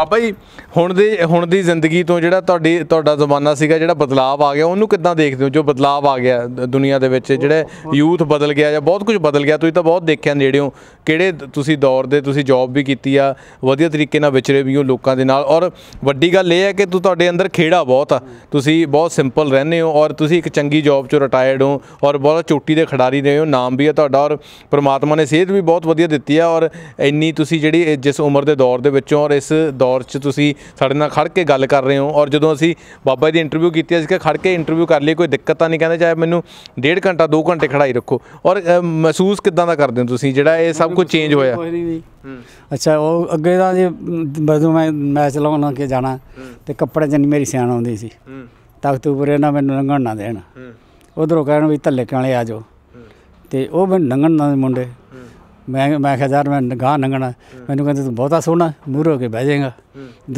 ਬਾਬਾ ਜੀ ਹੁਣ ਦੇ ਹੁਣ ਦੀ ਜ਼ਿੰਦਗੀ ਤੋਂ ਜਿਹੜਾ ਤੁਹਾਡੀ ਤੁਹਾਡਾ ਜ਼ਮਾਨਾ ਸੀਗਾ ਜਿਹੜਾ ਬਦਲਾਅ ਆ ਗਿਆ ਉਹਨੂੰ ਕਿੱਦਾਂ ਦੇਖਦੇ ਹੋ ਜੋ ਬਦਲਾਅ ਆ ਗਿਆ ਦੁਨੀਆ ਦੇ ਵਿੱਚ ਜਿਹੜੇ ਯੂਥ ਬਦਲ ਗਿਆ ਜਾਂ ਬਹੁਤ ਕੁਝ ਬਦਲ ਗਿਆ ਤੁਸੀਂ ਤਾਂ ਬਹੁਤ ਦੇਖਿਆ ਨੇੜੇ ਕਿਹੜੇ ਤੁਸੀਂ ਦੌਰ ਦੇ ਤੁਸੀਂ ਜੌਬ ਵੀ ਕੀਤੀ ਆ ਵਧੀਆ ਤਰੀਕੇ ਨਾਲ ਵਿਚਰੇ ਵੀ ਹੋ ਲੋਕਾਂ ਦੇ ਨਾਲ ਔਰ ਵੱਡੀ ਗੱਲ ਇਹ ਹੈ ਕਿ ਤੂੰ ਤੁਹਾਡੇ ਅੰਦਰ ਖੇੜਾ ਬਹੁਤ ਆ ਤੁਸੀਂ ਬਹੁਤ ਸਿੰਪਲ ਰਹਿੰਦੇ ਹੋ ਔਰ ਤੁਸੀਂ ਇੱਕ ਚੰਗੀ ਜੌਬ ਚੋਂ ਰਿਟਾਇਰਡ ਹੋ ਔਰ ਬਹੁਤ ਚੋਟੀ ਦੇ ਖਿਡਾਰੀ ਰਹੇ ਹੋ ਨਾਮ ਵੀ ਹੈ ਤੁਹਾਡਾ ਔਰ ਪ੍ਰਮਾਤਮਾ ਨੇ ਸਿਹਤ ਵੀ ਬਹੁਤ ਵਧੀਆ ਦਿੱਤੀ ਆ ਔਰ ਇੰਨੀ ਤੁਸੀਂ ਜਿਹੜੀ ਜਿਸ ਉਮਰ ਦੇ ਦੌਰ ਦੇ ਵਿੱਚੋਂ ਔਰ ਇਸ ਦੌਰ 'ਚ ਤੁਸੀਂ ਸਾਡੇ ਨਾਲ ਖੜ ਕੇ ਗੱਲ ਕਰ ਰਹੇ ਹੋ ਔਰ ਜਦੋਂ ਅਸੀਂ ਬਾਬਾ ਦੀ ਇੰਟਰਵਿਊ ਕੀਤੀ ਅਸੀਂ ਖੜ ਕੇ ਇੰਟਰਵਿਊ ਕਰ ਲਈ ਕੋਈ ਦਿੱਕਤ ਤਾਂ ਨਹੀਂ ਕਹਿੰਦੇ ਚਾਹੇ ਮੈਨੂੰ ਡੇਢ ਘੰਟਾ 2 ਘੰਟੇ ਖੜਾਈ ਰੱਖੋ ਔਰ ਮਹਿਸੂਸ ਕਿਦਾਂ ਦਾ ਕਰਦੇ ਹੋ ਤੁਸੀਂ ਜਿਹੜਾ ਇਹ ਸਭ ਕੁਝ ਚੇਂਜ ਹੋਇਆ ਅੱਛਾ ਉਹ ਅੱਗੇ ਦਾ ਜੇ ਜਦੋਂ ਮੈਂ ਮੈਚ ਲਾਉਣਾ ਕਿ ਜਾਣਾ ਤੇ ਕੱਪੜੇ ਜਨ ਮੇਰੀ ਸਿਆਣ ਆਉਂਦੀ ਸੀ ਤਖਤ ਉਪਰੇ ਨਾ ਮੈਨੂੰ ਲੰਘਣ ਨਾ ਦੇਣ ਉਧਰੋਂ ਕਹਿਣ ਵੀ ਥੱਲੇ ਕਾਲੇ ਆ ਜਾਓ ਤੇ ਉਹ ਮੈਨੂੰ ਲੰਘਣ ਨਾ ਮੁੰਡੇ ਮੈਂ ਮੈਂ ਕਿਹਾ ਯਾਰ ਮੈਂ ਗਾਹ ਨੰਗਣਾ ਮੈਨੂੰ ਕਹਿੰਦੇ ਤੂੰ ਬਹੁਤਾ ਸੋਹਣਾ ਮੂਰੇ ਹੋ ਕੇ ਬਹਿ ਜਾਏਗਾ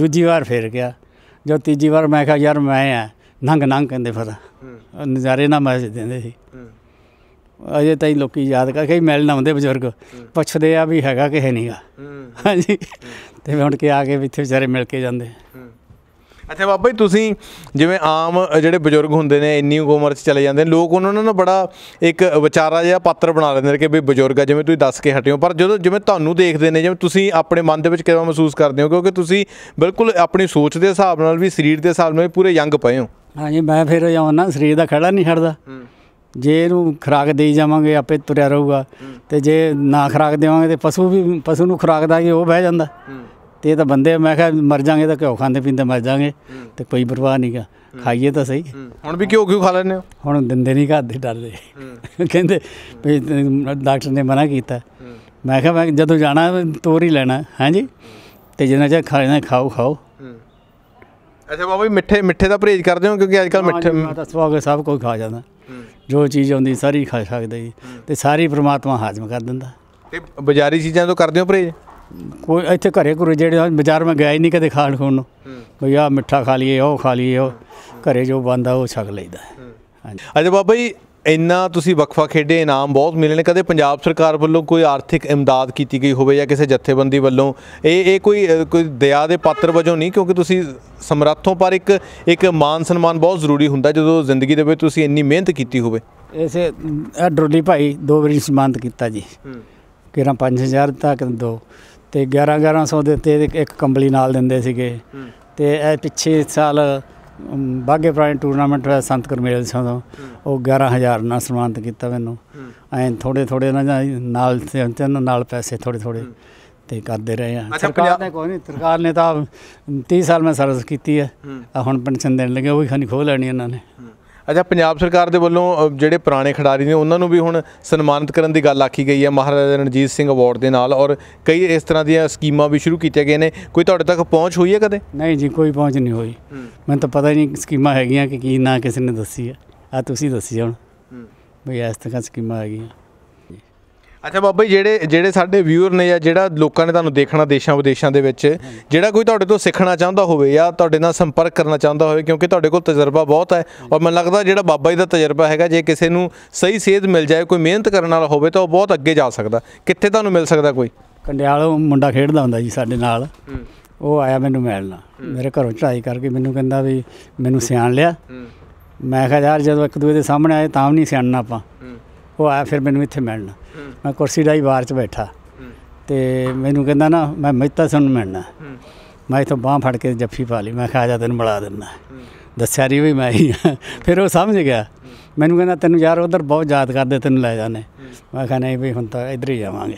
ਦੂਜੀ ਵਾਰ ਫੇਰ ਗਿਆ ਜੋ ਤੀਜੀ ਵਾਰ ਮੈਂ ਕਿਹਾ ਯਾਰ ਮੈਂ ਆ ਨੰਗ ਨੰਗ ਕਹਿੰਦੇ ਫਿਰ ਨਜ਼ਾਰੇ ਨਾ ਮੈਂ ਦਿੰਦੇ ਸੀ ਅਜੇ ਤਾਈ ਲੋਕੀ ਯਾਦ ਕਰ ਹੀ ਮਿਲਣ ਆਉਂਦੇ ਬਜ਼ੁਰਗ ਪੁੱਛਦੇ ਆ ਵੀ ਹੈਗਾ ਕਿ ਹੈ ਨਹੀਂਗਾ ਹਾਂਜੀ ਤੇ ਹੁਣ ਕੇ ਆ ਕੇ ਇੱਥੇ ਵਿਚਾਰੇ ਮਿਲ ਕੇ ਜਾਂਦੇ ਅੱਛਾ ਬਾਬਾ ਜੀ ਤੁਸੀਂ ਜਿਵੇਂ ਆਮ ਜਿਹੜੇ ਬਜ਼ੁਰਗ ਹੁੰਦੇ ਨੇ ਇੰਨੀ ਉਮਰ 'ਚ ਚਲੇ ਜਾਂਦੇ ਨੇ ਲੋਕ ਉਹਨਾਂ ਨੂੰ ਬੜਾ ਇੱਕ ਵਿਚਾਰਾ ਜਿਹਾ ਪਾਤਰ ਬਣਾ ਲੈਂਦੇ ਨੇ ਕਿ ਵੀ ਬਜ਼ੁਰਗ ਆ ਜਿਵੇਂ ਤੁਸੀਂ ਦੱਸ ਕੇ ਹਟਿਓ ਪਰ ਜਦੋਂ ਜਿਵੇਂ ਤੁਹਾਨੂੰ ਦੇਖਦੇ ਨੇ ਜਿਵੇਂ ਤੁਸੀਂ ਆਪਣੇ ਮਨ ਦੇ ਵਿੱਚ ਕਿਵੇਂ ਮਹਿਸੂਸ ਕਰਦੇ ਹੋ ਕਿਉਂਕਿ ਤੁਸੀਂ ਬਿਲਕੁਲ ਆਪਣੀ ਸੋਚ ਦੇ ਹਿਸਾਬ ਨਾਲ ਵੀ ਸਰੀਰ ਦੇ ਹਿਸਾਬ ਨਾਲ ਵੀ ਪੂਰੇ ਯੰਗ ਪਏ ਹੋ ਹਾਂਜੀ ਮੈਂ ਫਿਰ ਆਉਣਾ ਸਰੀਰ ਦਾ ਖੜਾ ਨਹੀਂ ਛੱਡਦਾ ਜੇ ਇਹਨੂੰ ਖੁਰਾਕ ਦੇਈ ਜਾਵਾਂਗੇ ਆਪੇ ਤੁਰਿਆ ਰਹੂਗਾ ਤੇ ਜੇ ਨਾ ਖੁਰਾਕ ਦੇਵਾਂਗੇ ਤੇ ਪਸ਼ੂ ਵੀ ਪਸ਼ੂ ਨੂੰ ਖੁਰਾਕ ਦਾਂਗੇ ਉਹ ਬਹਿ ਜਾਂਦਾ ਤੇ ਇਹ ਤਾਂ ਬੰਦੇ ਮੈਂ ਕਿਹਾ ਮਰ ਜਾਾਂਗੇ ਤਾਂ ਘਿਓ ਖਾਂਦੇ ਪੀਂਦੇ ਮਰ ਜਾਾਂਗੇ ਤੇ ਕੋਈ ਪਰਵਾਹ ਨਹੀਂ ਖਾਈਏ ਤਾਂ ਸਹੀ ਹੁਣ ਵੀ ਘਿਓ ਕਿਉਂ ਖਾ ਲੈਂਦੇ ਹੋ ਹੁਣ ਦਿੰਦੇ ਨਹੀਂ ਘਰ ਦੇ ਡਰਦੇ ਕਹਿੰਦੇ ਵੀ ਡਾਕਟਰ ਨੇ ਮਨਾ ਕੀਤਾ ਮੈਂ ਕਿਹਾ ਮੈਂ ਜਦੋਂ ਜਾਣਾ ਤੋਰ ਹੀ ਲੈਣਾ ਹਾਂਜੀ ਤੇ ਜਿੰਨਾ ਚਿਰ ਖਾਣਾ ਖਾਓ ਖਾਓ ਅੱਛਾ ਬਾਬਾ ਜੀ ਮਿੱਠੇ ਮਿੱਠੇ ਦਾ ਪਰਹੇਜ਼ ਕਰਦੇ ਹੋ ਕਿਉਂਕਿ ਅੱਜ ਕੱਲ ਮਿੱਠੇ ਮੈਂ ਤਾਂ ਸਭ ਕੋਈ ਖਾ ਜਾਂਦਾ ਜੋ ਚੀਜ਼ ਆਉਂਦੀ ਸਾਰੀ ਖਾ ਸਕਦੇ ਜੀ ਤੇ ਸਾਰੀ ਪ੍ਰਮਾਤਮਾ ਹਾਜ਼ਮ ਕਰ ਦਿੰਦਾ ਤੇ ਬਾਜ਼ਾਰੀ ਚੀਜ਼ਾਂ ਤੋਂ ਕਰਦੇ ਹੋ ਪਰਹੇਜ਼ ਕੋਈ ਇੱਥੇ ਘਰੇ ਘਰੇ ਜਿਹੜੇ ਬਾਜ਼ਾਰ ਮੈਂ ਗਿਆ ਹੀ ਨਹੀਂ ਕਦੇ ਖਾਣ ਖੋਣ ਨੂੰ ਬਈ ਆ ਮਿੱਠਾ ਖਾ ਲਈਏ ਉਹ ਖਾ ਲਈਏ ਉਹ ਘਰੇ ਜੋ ਬੰਦਾ ਉਹ ਛਕ ਲਈਦਾ ਹਾਂਜੀ ਅਜੇ ਬਾਬਾ ਜੀ ਇੰਨਾ ਤੁਸੀਂ ਵਕਫਾ ਖੇਡੇ ਇਨਾਮ ਬਹੁਤ ਮਿਲੇ ਨੇ ਕਦੇ ਪੰਜਾਬ ਸਰਕਾਰ ਵੱਲੋਂ ਕੋਈ ਆਰਥਿਕ ਇਮਦਾਦ ਕੀਤੀ ਗਈ ਹੋਵੇ ਜਾਂ ਕਿਸੇ ਜਥੇਬੰਦੀ ਵੱਲੋਂ ਇਹ ਇਹ ਕੋਈ ਕੋਈ ਦਇਆ ਦੇ ਪਾਤਰ ਵਜੋਂ ਨਹੀਂ ਕਿਉਂਕਿ ਤੁਸੀਂ ਸਮਰੱਥੋਂ ਪਰ ਇੱਕ ਇੱਕ ਮਾਨ ਸਨਮਾਨ ਬਹੁਤ ਜ਼ਰੂਰੀ ਹੁੰਦਾ ਜਦੋਂ ਜ਼ਿੰਦਗੀ ਦੇ ਵਿੱਚ ਤੁਸੀਂ ਇੰਨੀ ਮਿਹਨਤ ਕੀਤੀ ਹੋਵੇ ਇਸੇ ਡਰੋਲੀ ਭਾਈ ਦੋ ਵਾਰੀ ਸਨਮਾਨਤ ਕੀਤਾ ਜੀ ਕਿਰਾਂ 5000 ਤੱਕ ਦੋ ਤੇ 11 1100 ਦੇ ਤੇ ਇੱਕ ਕੰਬਲੀ ਨਾਲ ਦਿੰਦੇ ਸੀਗੇ ਤੇ ਇਹ ਪਿੱਛੇ ਸਾਲ ਬਾਗੇ ਪ੍ਰਾਈਨ ਟੂਰਨਾਮੈਂਟ ਹੋਇਆ ਸੰਤ ਕਰਮੇਲ ਸਿੰਘ ਦਾ ਉਹ 11000 ਨਾਲ ਸਨਮਾਨਿਤ ਕੀਤਾ ਮੈਨੂੰ ਐ ਥੋੜੇ ਥੋੜੇ ਨਾਲ ਤਿੰਨ ਨਾਲ ਪੈਸੇ ਥੋੜੇ ਥੋੜੇ ਤੇ ਕਰਦੇ ਰਹੇ ਆ ਸਰਕਾਰ ਨੇ ਕੋਈ ਨਹੀਂ ਸਰਕਾਰ ਨੇ ਤਾਂ 30 ਸਾਲ ਮੈਂ ਸਰਵਿਸ ਕੀਤੀ ਹੈ ਹੁਣ ਪੈਨਸ਼ਨ ਦੇਣ ਲੱਗੇ ਉਹ ਵੀ ਖਾਨੀ ਖੋਲ ਲੈਣੀ ਇਹਨਾਂ ਨੇ ਅੱਛਾ ਪੰਜਾਬ ਸਰਕਾਰ ਦੇ ਵੱਲੋਂ ਜਿਹੜੇ ਪੁਰਾਣੇ ਖਿਡਾਰੀ ਨੇ ਉਹਨਾਂ ਨੂੰ ਵੀ ਹੁਣ ਸਨਮਾਨਿਤ ਕਰਨ ਦੀ ਗੱਲ ਆਖੀ ਗਈ ਹੈ ਮਹਾਰਾਜਾ ਰਣਜੀਤ ਸਿੰਘ ਅਵਾਰਡ ਦੇ ਨਾਲ ਔਰ ਕਈ ਇਸ ਤਰ੍ਹਾਂ ਦੀਆਂ ਸਕੀਮਾਂ ਵੀ ਸ਼ੁਰੂ ਕੀਤੀਆਂ ਗਏ ਨੇ ਕੋਈ ਤੁਹਾਡੇ ਤੱਕ ਪਹੁੰਚ ਹੋਈ ਹੈ ਕਦੇ ਨਹੀਂ ਜੀ ਕੋਈ ਪਹੁੰਚ ਨਹੀਂ ਹੋਈ ਮੈਨੂੰ ਤਾਂ ਪਤਾ ਹੀ ਨਹੀਂ ਸਕੀਮਾਂ ਹੈਗੀਆਂ ਕਿ ਕੀ ਨਾ ਕਿਸੇ ਨੇ ਦੱਸੀ ਹੈ ਆ ਤੁਸੀਂ ਦੱਸਿਓ ਹੁਣ ਵੀ ਇਸ ਤਰ੍ਹਾਂ ਸਕੀਮਾਂ ਹੈਗੀਆਂ ਅੱਛਾ ਬਾਬਾ ਜੀ ਜਿਹੜੇ ਜਿਹੜੇ ਸਾਡੇ ਵਿਊਅਰ ਨੇ ਜਾਂ ਜਿਹੜਾ ਲੋਕਾਂ ਨੇ ਤੁਹਾਨੂੰ ਦੇਖਣਾ ਦੇਸ਼ਾਂ ਵਿਦੇਸ਼ਾਂ ਦੇ ਵਿੱਚ ਜਿਹੜਾ ਕੋਈ ਤੁਹਾਡੇ ਤੋਂ ਸਿੱਖਣਾ ਚਾਹੁੰਦਾ ਹੋਵੇ ਜਾਂ ਤੁਹਾਡੇ ਨਾਲ ਸੰਪਰਕ ਕਰਨਾ ਚਾਹੁੰਦਾ ਹੋਵੇ ਕਿਉਂਕਿ ਤੁਹਾਡੇ ਕੋਲ ਤਜਰਬਾ ਬਹੁਤ ਹੈ ਔਰ ਮੈਨੂੰ ਲੱਗਦਾ ਜਿਹੜਾ ਬਾਬਾ ਜੀ ਦਾ ਤਜਰਬਾ ਹੈਗਾ ਜੇ ਕਿਸੇ ਨੂੰ ਸਹੀ ਸੇਧ ਮਿਲ ਜਾਏ ਕੋਈ ਮਿਹਨਤ ਕਰਨ ਵਾਲਾ ਹੋਵੇ ਤਾਂ ਉਹ ਬਹੁਤ ਅੱਗੇ ਜਾ ਸਕਦਾ ਕਿੱਥੇ ਤੁਹਾਨੂੰ ਮਿਲ ਸਕਦਾ ਕੋਈ ਕੰਡਿਆਲੋਂ ਮੁੰਡਾ ਖੇਡਦਾ ਹੁੰਦਾ ਜੀ ਸਾਡੇ ਨਾਲ ਉਹ ਆਇਆ ਮੈਨੂੰ ਮਿਲਣਾ ਮੇਰੇ ਘਰੋਂ ਚੜਾਈ ਕਰਕੇ ਮੈਨੂੰ ਕਹਿੰਦਾ ਵੀ ਮੈਨੂੰ ਸਿਆਣ ਲਿਆ ਮੈਂ ਕਿਹਾ ਯਾਰ ਜਦੋਂ ਇੱਕ ਦੂਏ ਦੇ ਸਾਹਮਣੇ ਆਏ ਤਾਂ ਵੀ ਨਹੀਂ ਸਿਆਣਨਾ ਆਪਾਂ ਉਹ ਆਇਆ ਫਿਰ ਮੈਨੂੰ ਇੱਥੇ ਮਿਲਣ ਮੈਂ ਕੁਰਸੀ ਡਾਈ ਬਾਰ 'ਚ ਬੈਠਾ ਤੇ ਮੈਨੂੰ ਕਹਿੰਦਾ ਨਾ ਮੈਂ ਮਹਿਤਾ ਸਿੰਘ ਨੂੰ ਮਿਲਣਾ ਮੈਂ ਇਥੋਂ ਬਾਹ ਫੜ ਕੇ ਜੱਫੀ ਪਾ ਲਈ ਮੈਂ ਕਿਹਾ ਜਾ ਤੈਨੂੰ ਮਿਲਾ ਦਿੰਦਾ ਦੱਸਿਆ ਰਹੀ ਵੀ ਮੈਂ ਹੀ ਫਿਰ ਉਹ ਸਮਝ ਗਿਆ ਮੈਨੂੰ ਕਹਿੰਦਾ ਤੈਨੂੰ ਯਾਰ ਉਧਰ ਬਹੁਤ ਯਾਦ ਕਰਦੇ ਤੈਨੂੰ ਲੈ ਜਾਣੇ ਮੈਂ ਕਿਹਾ ਨਹੀਂ ਵੀ ਹੁਣ ਤਾਂ ਇਧਰ ਹੀ ਜਾਵਾਂਗੇ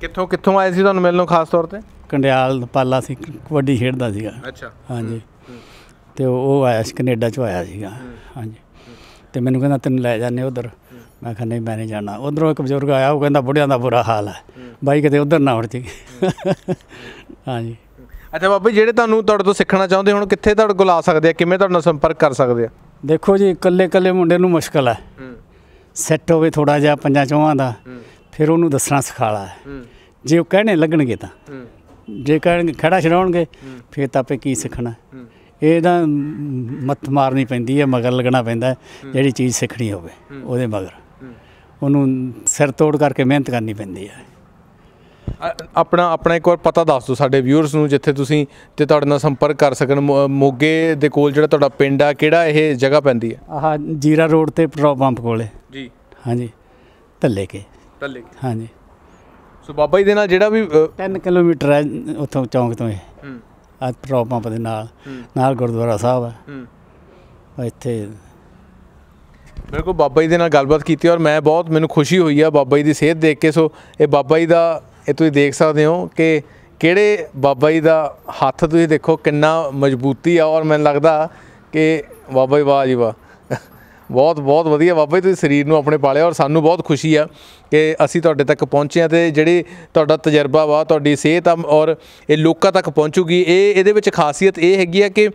ਕਿੱਥੋਂ ਕਿੱਥੋਂ ਆਏ ਸੀ ਤੁਹਾਨੂੰ ਮਿਲਣੋਂ ਖਾਸ ਤੌਰ ਤੇ ਕੰਡਿਆਲ ਪਾਲਾ ਸੀ ਕਬੱਡੀ ਖੇਡਦਾ ਸੀਗਾ ਅੱਛਾ ਹਾਂਜੀ ਤੇ ਉਹ ਆਇਆ ਸੀ ਕੈਨੇਡਾ ਚੋਂ ਆਇਆ ਸੀਗਾ ਹਾਂਜੀ ਤੇ ਮੈਨੂੰ ਕਹਿੰਦਾ ਤੈਨੂੰ ਲੈ ਜਾਣੇ ਉਧਰ ਮੈਂ ਕਿਹਾ ਨਹੀਂ ਮੈਂ ਨਹੀਂ ਜਾਣਾ ਉਧਰੋਂ ਇੱਕ ਬਜ਼ੁਰਗ ਆਇਆ ਉਹ ਕਹਿੰਦਾ ਬੁੜਿਆਂ ਦਾ ਬੁਰਾ ਹਾਲ ਹੈ ਬਾਈ ਕਿਤੇ ਉਧਰ ਨਾ ਉੜ ਜੀ ਹਾਂਜੀ ਅੱਛਾ ਬਾਬਾ ਜਿਹੜੇ ਤੁਹਾਨੂੰ ਤੁਹਾਡੇ ਤੋਂ ਸਿੱਖਣਾ ਚਾਹੁੰਦੇ ਹੁਣ ਕਿੱਥੇ ਤੁਹਾਡੇ ਕੋਲ ਆ ਸਕਦੇ ਆ ਕਿਵੇਂ ਤੁਹਾਡੇ ਨਾਲ ਸੰਪਰਕ ਕਰ ਸਕਦੇ ਆ ਦੇਖੋ ਜੀ ਇਕੱਲੇ ਇਕੱਲੇ ਮੁੰਡੇ ਨੂੰ ਮੁਸ਼ਕਲ ਹੈ ਸੈੱਟ ਹੋਵੇ ਥੋੜਾ ਜਿਹਾ ਪੰਜਾਂ ਚੋਹਾਂ ਦਾ ਫਿਰ ਉਹਨੂੰ ਦੱਸਣਾ ਸਿਖਾਲਾ ਜੇ ਉਹ ਕਹਿਣੇ ਲੱਗਣਗੇ ਤਾਂ ਜੇ ਕਹਿਣਗੇ ਖੜਾ ਛਡਾਉਣਗੇ ਫਿਰ ਤਾਂ ਆਪੇ ਕੀ ਸਿੱਖਣਾ ਇਹ ਤਾਂ ਮੱਥ ਮਾਰਨੀ ਪੈਂਦੀ ਹੈ ਮਗਰ ਲੱਗਣਾ ਪੈਂਦਾ ਜਿਹੜੀ ਚੀਜ਼ ਸਿੱਖਣੀ ਹੋਵੇ ਉਹਦੇ ਮਗਰ ਉਹਨੂੰ ਸਿਰ ਤੋੜ ਕਰਕੇ ਮਿਹਨਤ ਕਰਨੀ ਪੈਂਦੀ ਹੈ ਆਪਣਾ ਆਪਣਾ ਇੱਕ ਵਾਰ ਪਤਾ ਦੱਸ ਦਿਓ ਸਾਡੇ ਵਿਊਅਰਸ ਨੂੰ ਜਿੱਥੇ ਤੁਸੀਂ ਤੇ ਤੁਹਾਡੇ ਨਾਲ ਸੰਪਰਕ ਕਰ ਸਕਣ ਮੋਗੇ ਦੇ ਕੋਲ ਜਿਹੜਾ ਤੁਹਾਡਾ ਪਿੰਡ ਆ ਕਿਹੜਾ ਇਹ ਜਗ੍ਹਾ ਪੈਂਦੀ ਹੈ ਆਹ ਜੀਰਾ ਰੋਡ ਤੇ ਪੈਟਰੋਲ ਪੰਪ ਕੋਲੇ ਜੀ ਹਾਂਜੀ ਧੱਲੇ ਕੇ ਧੱਲੇ ਕੇ ਹਾਂਜੀ ਸੋ ਬਾਬਾ ਜੀ ਦੇ ਨਾਲ ਜਿਹੜਾ ਵੀ 3 ਕਿਲੋਮੀਟਰ ਹੈ ਉੱਥੋਂ ਚੌਂਕ ਤੋਂ ਇਹ ਹੂੰ ਅੱਜ ਪ੍ਰੋਪ ਪੰਪ ਦੇ ਨਾਲ ਨਾਲ ਗੁਰਦੁਆਰਾ ਸਾਹਿਬ ਹੈ ਇੱਥੇ ਮੇਰੇ ਕੋ ਬਾਬਾ ਜੀ ਦੇ ਨਾਲ ਗੱਲਬਾਤ ਕੀਤੀ ਔਰ ਮੈਂ ਬਹੁਤ ਮੈਨੂੰ ਖੁਸ਼ੀ ਹੋਈ ਆ ਬਾਬਾ ਜੀ ਦੀ ਸਿਹਤ ਦੇਖ ਕੇ ਸੋ ਇਹ ਬਾਬਾ ਜੀ ਦਾ ਇਹ ਤੁਸੀਂ ਦੇਖ ਸਕਦੇ ਹੋ ਕਿ ਕਿਹੜੇ ਬਾਬਾ ਜੀ ਦਾ ਹੱਥ ਤੁਸੀਂ ਦੇਖੋ ਕਿੰਨਾ ਮਜ਼ਬੂਤੀ ਆ ਔਰ ਮੈਨੂੰ ਲੱਗਦਾ ਕਿ ਬਾਬਾ ਜੀ ਵਾਹ ਜੀ ਵਾਹ ਬਹੁਤ ਬਹੁਤ ਵਧੀਆ ਬਾਬਾ ਜੀ ਤੁਸੀਂ ਸਰੀਰ ਨੂੰ ਆਪਣੇ ਪਾਲਿਆ ਔਰ ਸਾਨੂੰ ਬਹੁਤ ਖੁਸ਼ੀ ਆ ਕਿ ਅਸੀਂ ਤੁਹਾਡੇ ਤੱਕ ਪਹੁੰਚੇ ਆ ਤੇ ਜਿਹੜੀ ਤੁਹਾਡਾ ਤਜਰਬਾ ਵਾ ਤੁਹਾਡੀ ਸਿਹਤ ਆ ਔਰ ਇਹ ਲੋਕਾਂ ਤੱਕ ਪਹੁੰਚੂਗੀ ਇਹ ਇਹਦੇ ਵਿੱਚ ਖਾਸੀਅਤ ਇਹ ਹੈਗੀ ਆ ਕਿ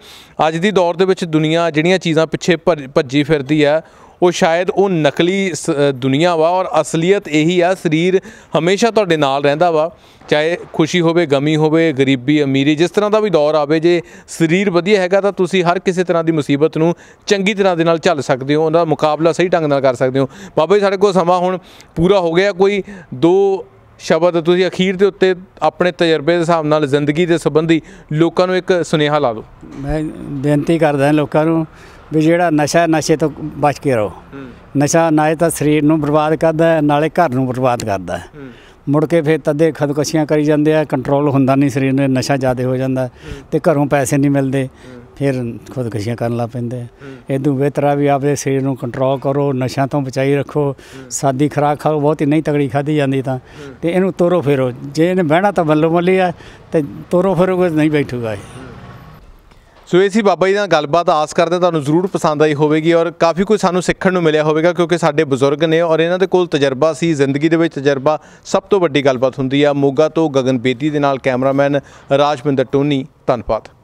ਅੱਜ ਦੀ ਦੌਰ ਦੇ ਵਿੱਚ ਦੁਨੀਆ ਜਿਹੜੀਆਂ ਚੀਜ਼ਾਂ ਪਿੱਛੇ ਭੱਜੀ ਫਿਰਦੀ ਆ ਉਹ ਸ਼ਾਇਦ ਉਹ ਨਕਲੀ ਦੁਨੀਆ ਵਾ ਔਰ ਅਸਲੀਅਤ ਇਹੀ ਆ ਸਰੀਰ ਹਮੇਸ਼ਾ ਤੁਹਾਡੇ ਨਾਲ ਰਹਿੰਦਾ ਵਾ ਚਾਹੇ ਖੁਸ਼ੀ ਹੋਵੇ ਗਮੀ ਹੋਵੇ ਗਰੀਬੀ ਅਮੀਰੀ ਜਿਸ ਤਰ੍ਹਾਂ ਦਾ ਵੀ ਦੌਰ ਆਵੇ ਜੇ ਸਰੀਰ ਵਧੀਆ ਹੈਗਾ ਤਾਂ ਤੁਸੀਂ ਹਰ ਕਿਸੇ ਤਰ੍ਹਾਂ ਦੀ ਮੁਸੀਬਤ ਨੂੰ ਚੰਗੀ ਤਰ੍ਹਾਂ ਦੇ ਨਾਲ ਝੱਲ ਸਕਦੇ ਹੋ ਉਹਦਾ ਮੁਕਾਬਲਾ ਸਹੀ ਢੰਗ ਨਾਲ ਕਰ ਸਕਦੇ ਹੋ ਬਾਬਾ ਜੀ ਸਾਡੇ ਕੋਲ ਸਮਾਂ ਹੁਣ ਪੂਰਾ ਹੋ ਗਿਆ ਕੋਈ ਦੋ ਸ਼ਬਦ ਤੁਸੀਂ ਅਖੀਰ ਦੇ ਉੱਤੇ ਆਪਣੇ ਤਜਰਬੇ ਦੇ ਹਿਸਾਬ ਨਾਲ ਜ਼ਿੰਦਗੀ ਦੇ ਸੰਬੰਧੀ ਲੋਕਾਂ ਨੂੰ ਇੱਕ ਸੁਨੇਹਾ ਲਾ ਦਿਓ ਮੈਂ ਬੇਨਤੀ ਕਰਦਾ ਹਾਂ ਲੋਕਾਂ ਨੂੰ ਵੀ ਜਿਹੜਾ ਨਸ਼ਾ ਨਸ਼ੇ ਤੋਂ ਬਚ ਕੇ ਰਹੋ ਨਸ਼ਾ ਨਾਏ ਤਾਂ ਸਰੀਰ ਨੂੰ ਬਰਬਾਦ ਕਰਦਾ ਹੈ ਨਾਲੇ ਘਰ ਨੂੰ ਬਰਬਾਦ ਕਰਦਾ ਹੈ ਮੁੜ ਕੇ ਫਿਰ ਤਦੇ ਖਦਕਸ਼ੀਆਂ ਕਰੀ ਜਾਂਦੇ ਆ ਕੰਟਰੋਲ ਹੁੰਦਾ ਨਹੀਂ ਸਰੀਰ ਨੂੰ ਨਸ਼ਾ ਜ਼ਿਆਦਾ ਹੋ ਜਾਂਦਾ ਤੇ ਘਰੋਂ ਪੈਸੇ ਨਹੀਂ ਮਿਲਦੇ ਫਿਰ ਖੁਦਕਸ਼ੀਆਂ ਕਰਨ ਲੱਗ ਪੈਂਦੇ ਇਦੋਂ ਬਿਹਤਰ ਆ ਵੀ ਆਪਦੇ ਸਰੀਰ ਨੂੰ ਕੰਟਰੋਲ ਕਰੋ ਨਸ਼ਿਆਂ ਤੋਂ ਬਚਾਈ ਰੱਖੋ ਸਾਦੀ ਖਰਾਕ ਖਾਓ ਬਹੁਤੀ ਨਹੀਂ ਤਗੜੀ ਖਾਦੀ ਜਾਂਦੀ ਤਾਂ ਤੇ ਇਹਨੂੰ ਤੋਰੋ ਫੇਰੋ ਜੇ ਇਹਨੇ ਬਹਿਣਾ ਤਾਂ ਬੱਲੋ ਮੱਲੀ ਆ ਤੇ ਤੋਰੋ ਫੇਰੋ ਨਹੀਂ ਬੈਠੂਗਾ ਇਹ ਸੋ ਇਹ ਸੀ ਬਾਬਾ ਜੀ ਨਾਲ ਗੱਲਬਾਤ ਆਸ ਕਰਦੇ ਤੁਹਾਨੂੰ ਜ਼ਰੂਰ ਪਸੰਦ ਆਈ ਹੋਵੇਗੀ ਔਰ ਕਾਫੀ ਕੁਝ ਸਾਨੂੰ ਸਿੱਖਣ ਨੂੰ ਮਿਲਿਆ ਹੋਵੇਗਾ ਕਿਉਂਕਿ ਸਾਡੇ ਬਜ਼ੁਰਗ ਨੇ ਔਰ ਇਹਨਾਂ ਦੇ ਕੋਲ ਤਜਰਬਾ ਸੀ ਜ਼ਿੰਦਗੀ ਦੇ ਵਿੱਚ ਤਜਰਬਾ ਸਭ ਤੋਂ ਵੱਡੀ ਗੱਲਬਾਤ ਹੁੰਦੀ ਆ ਮੋਗਾ ਤੋਂ ਗਗਨ ਬੇਦੀ ਦੇ ਨਾਲ ਕੈਮਰਾਮੈਨ ਰਾਜਵਿੰਦਰ ਟੋਨੀ ਧੰਨਵਾਦ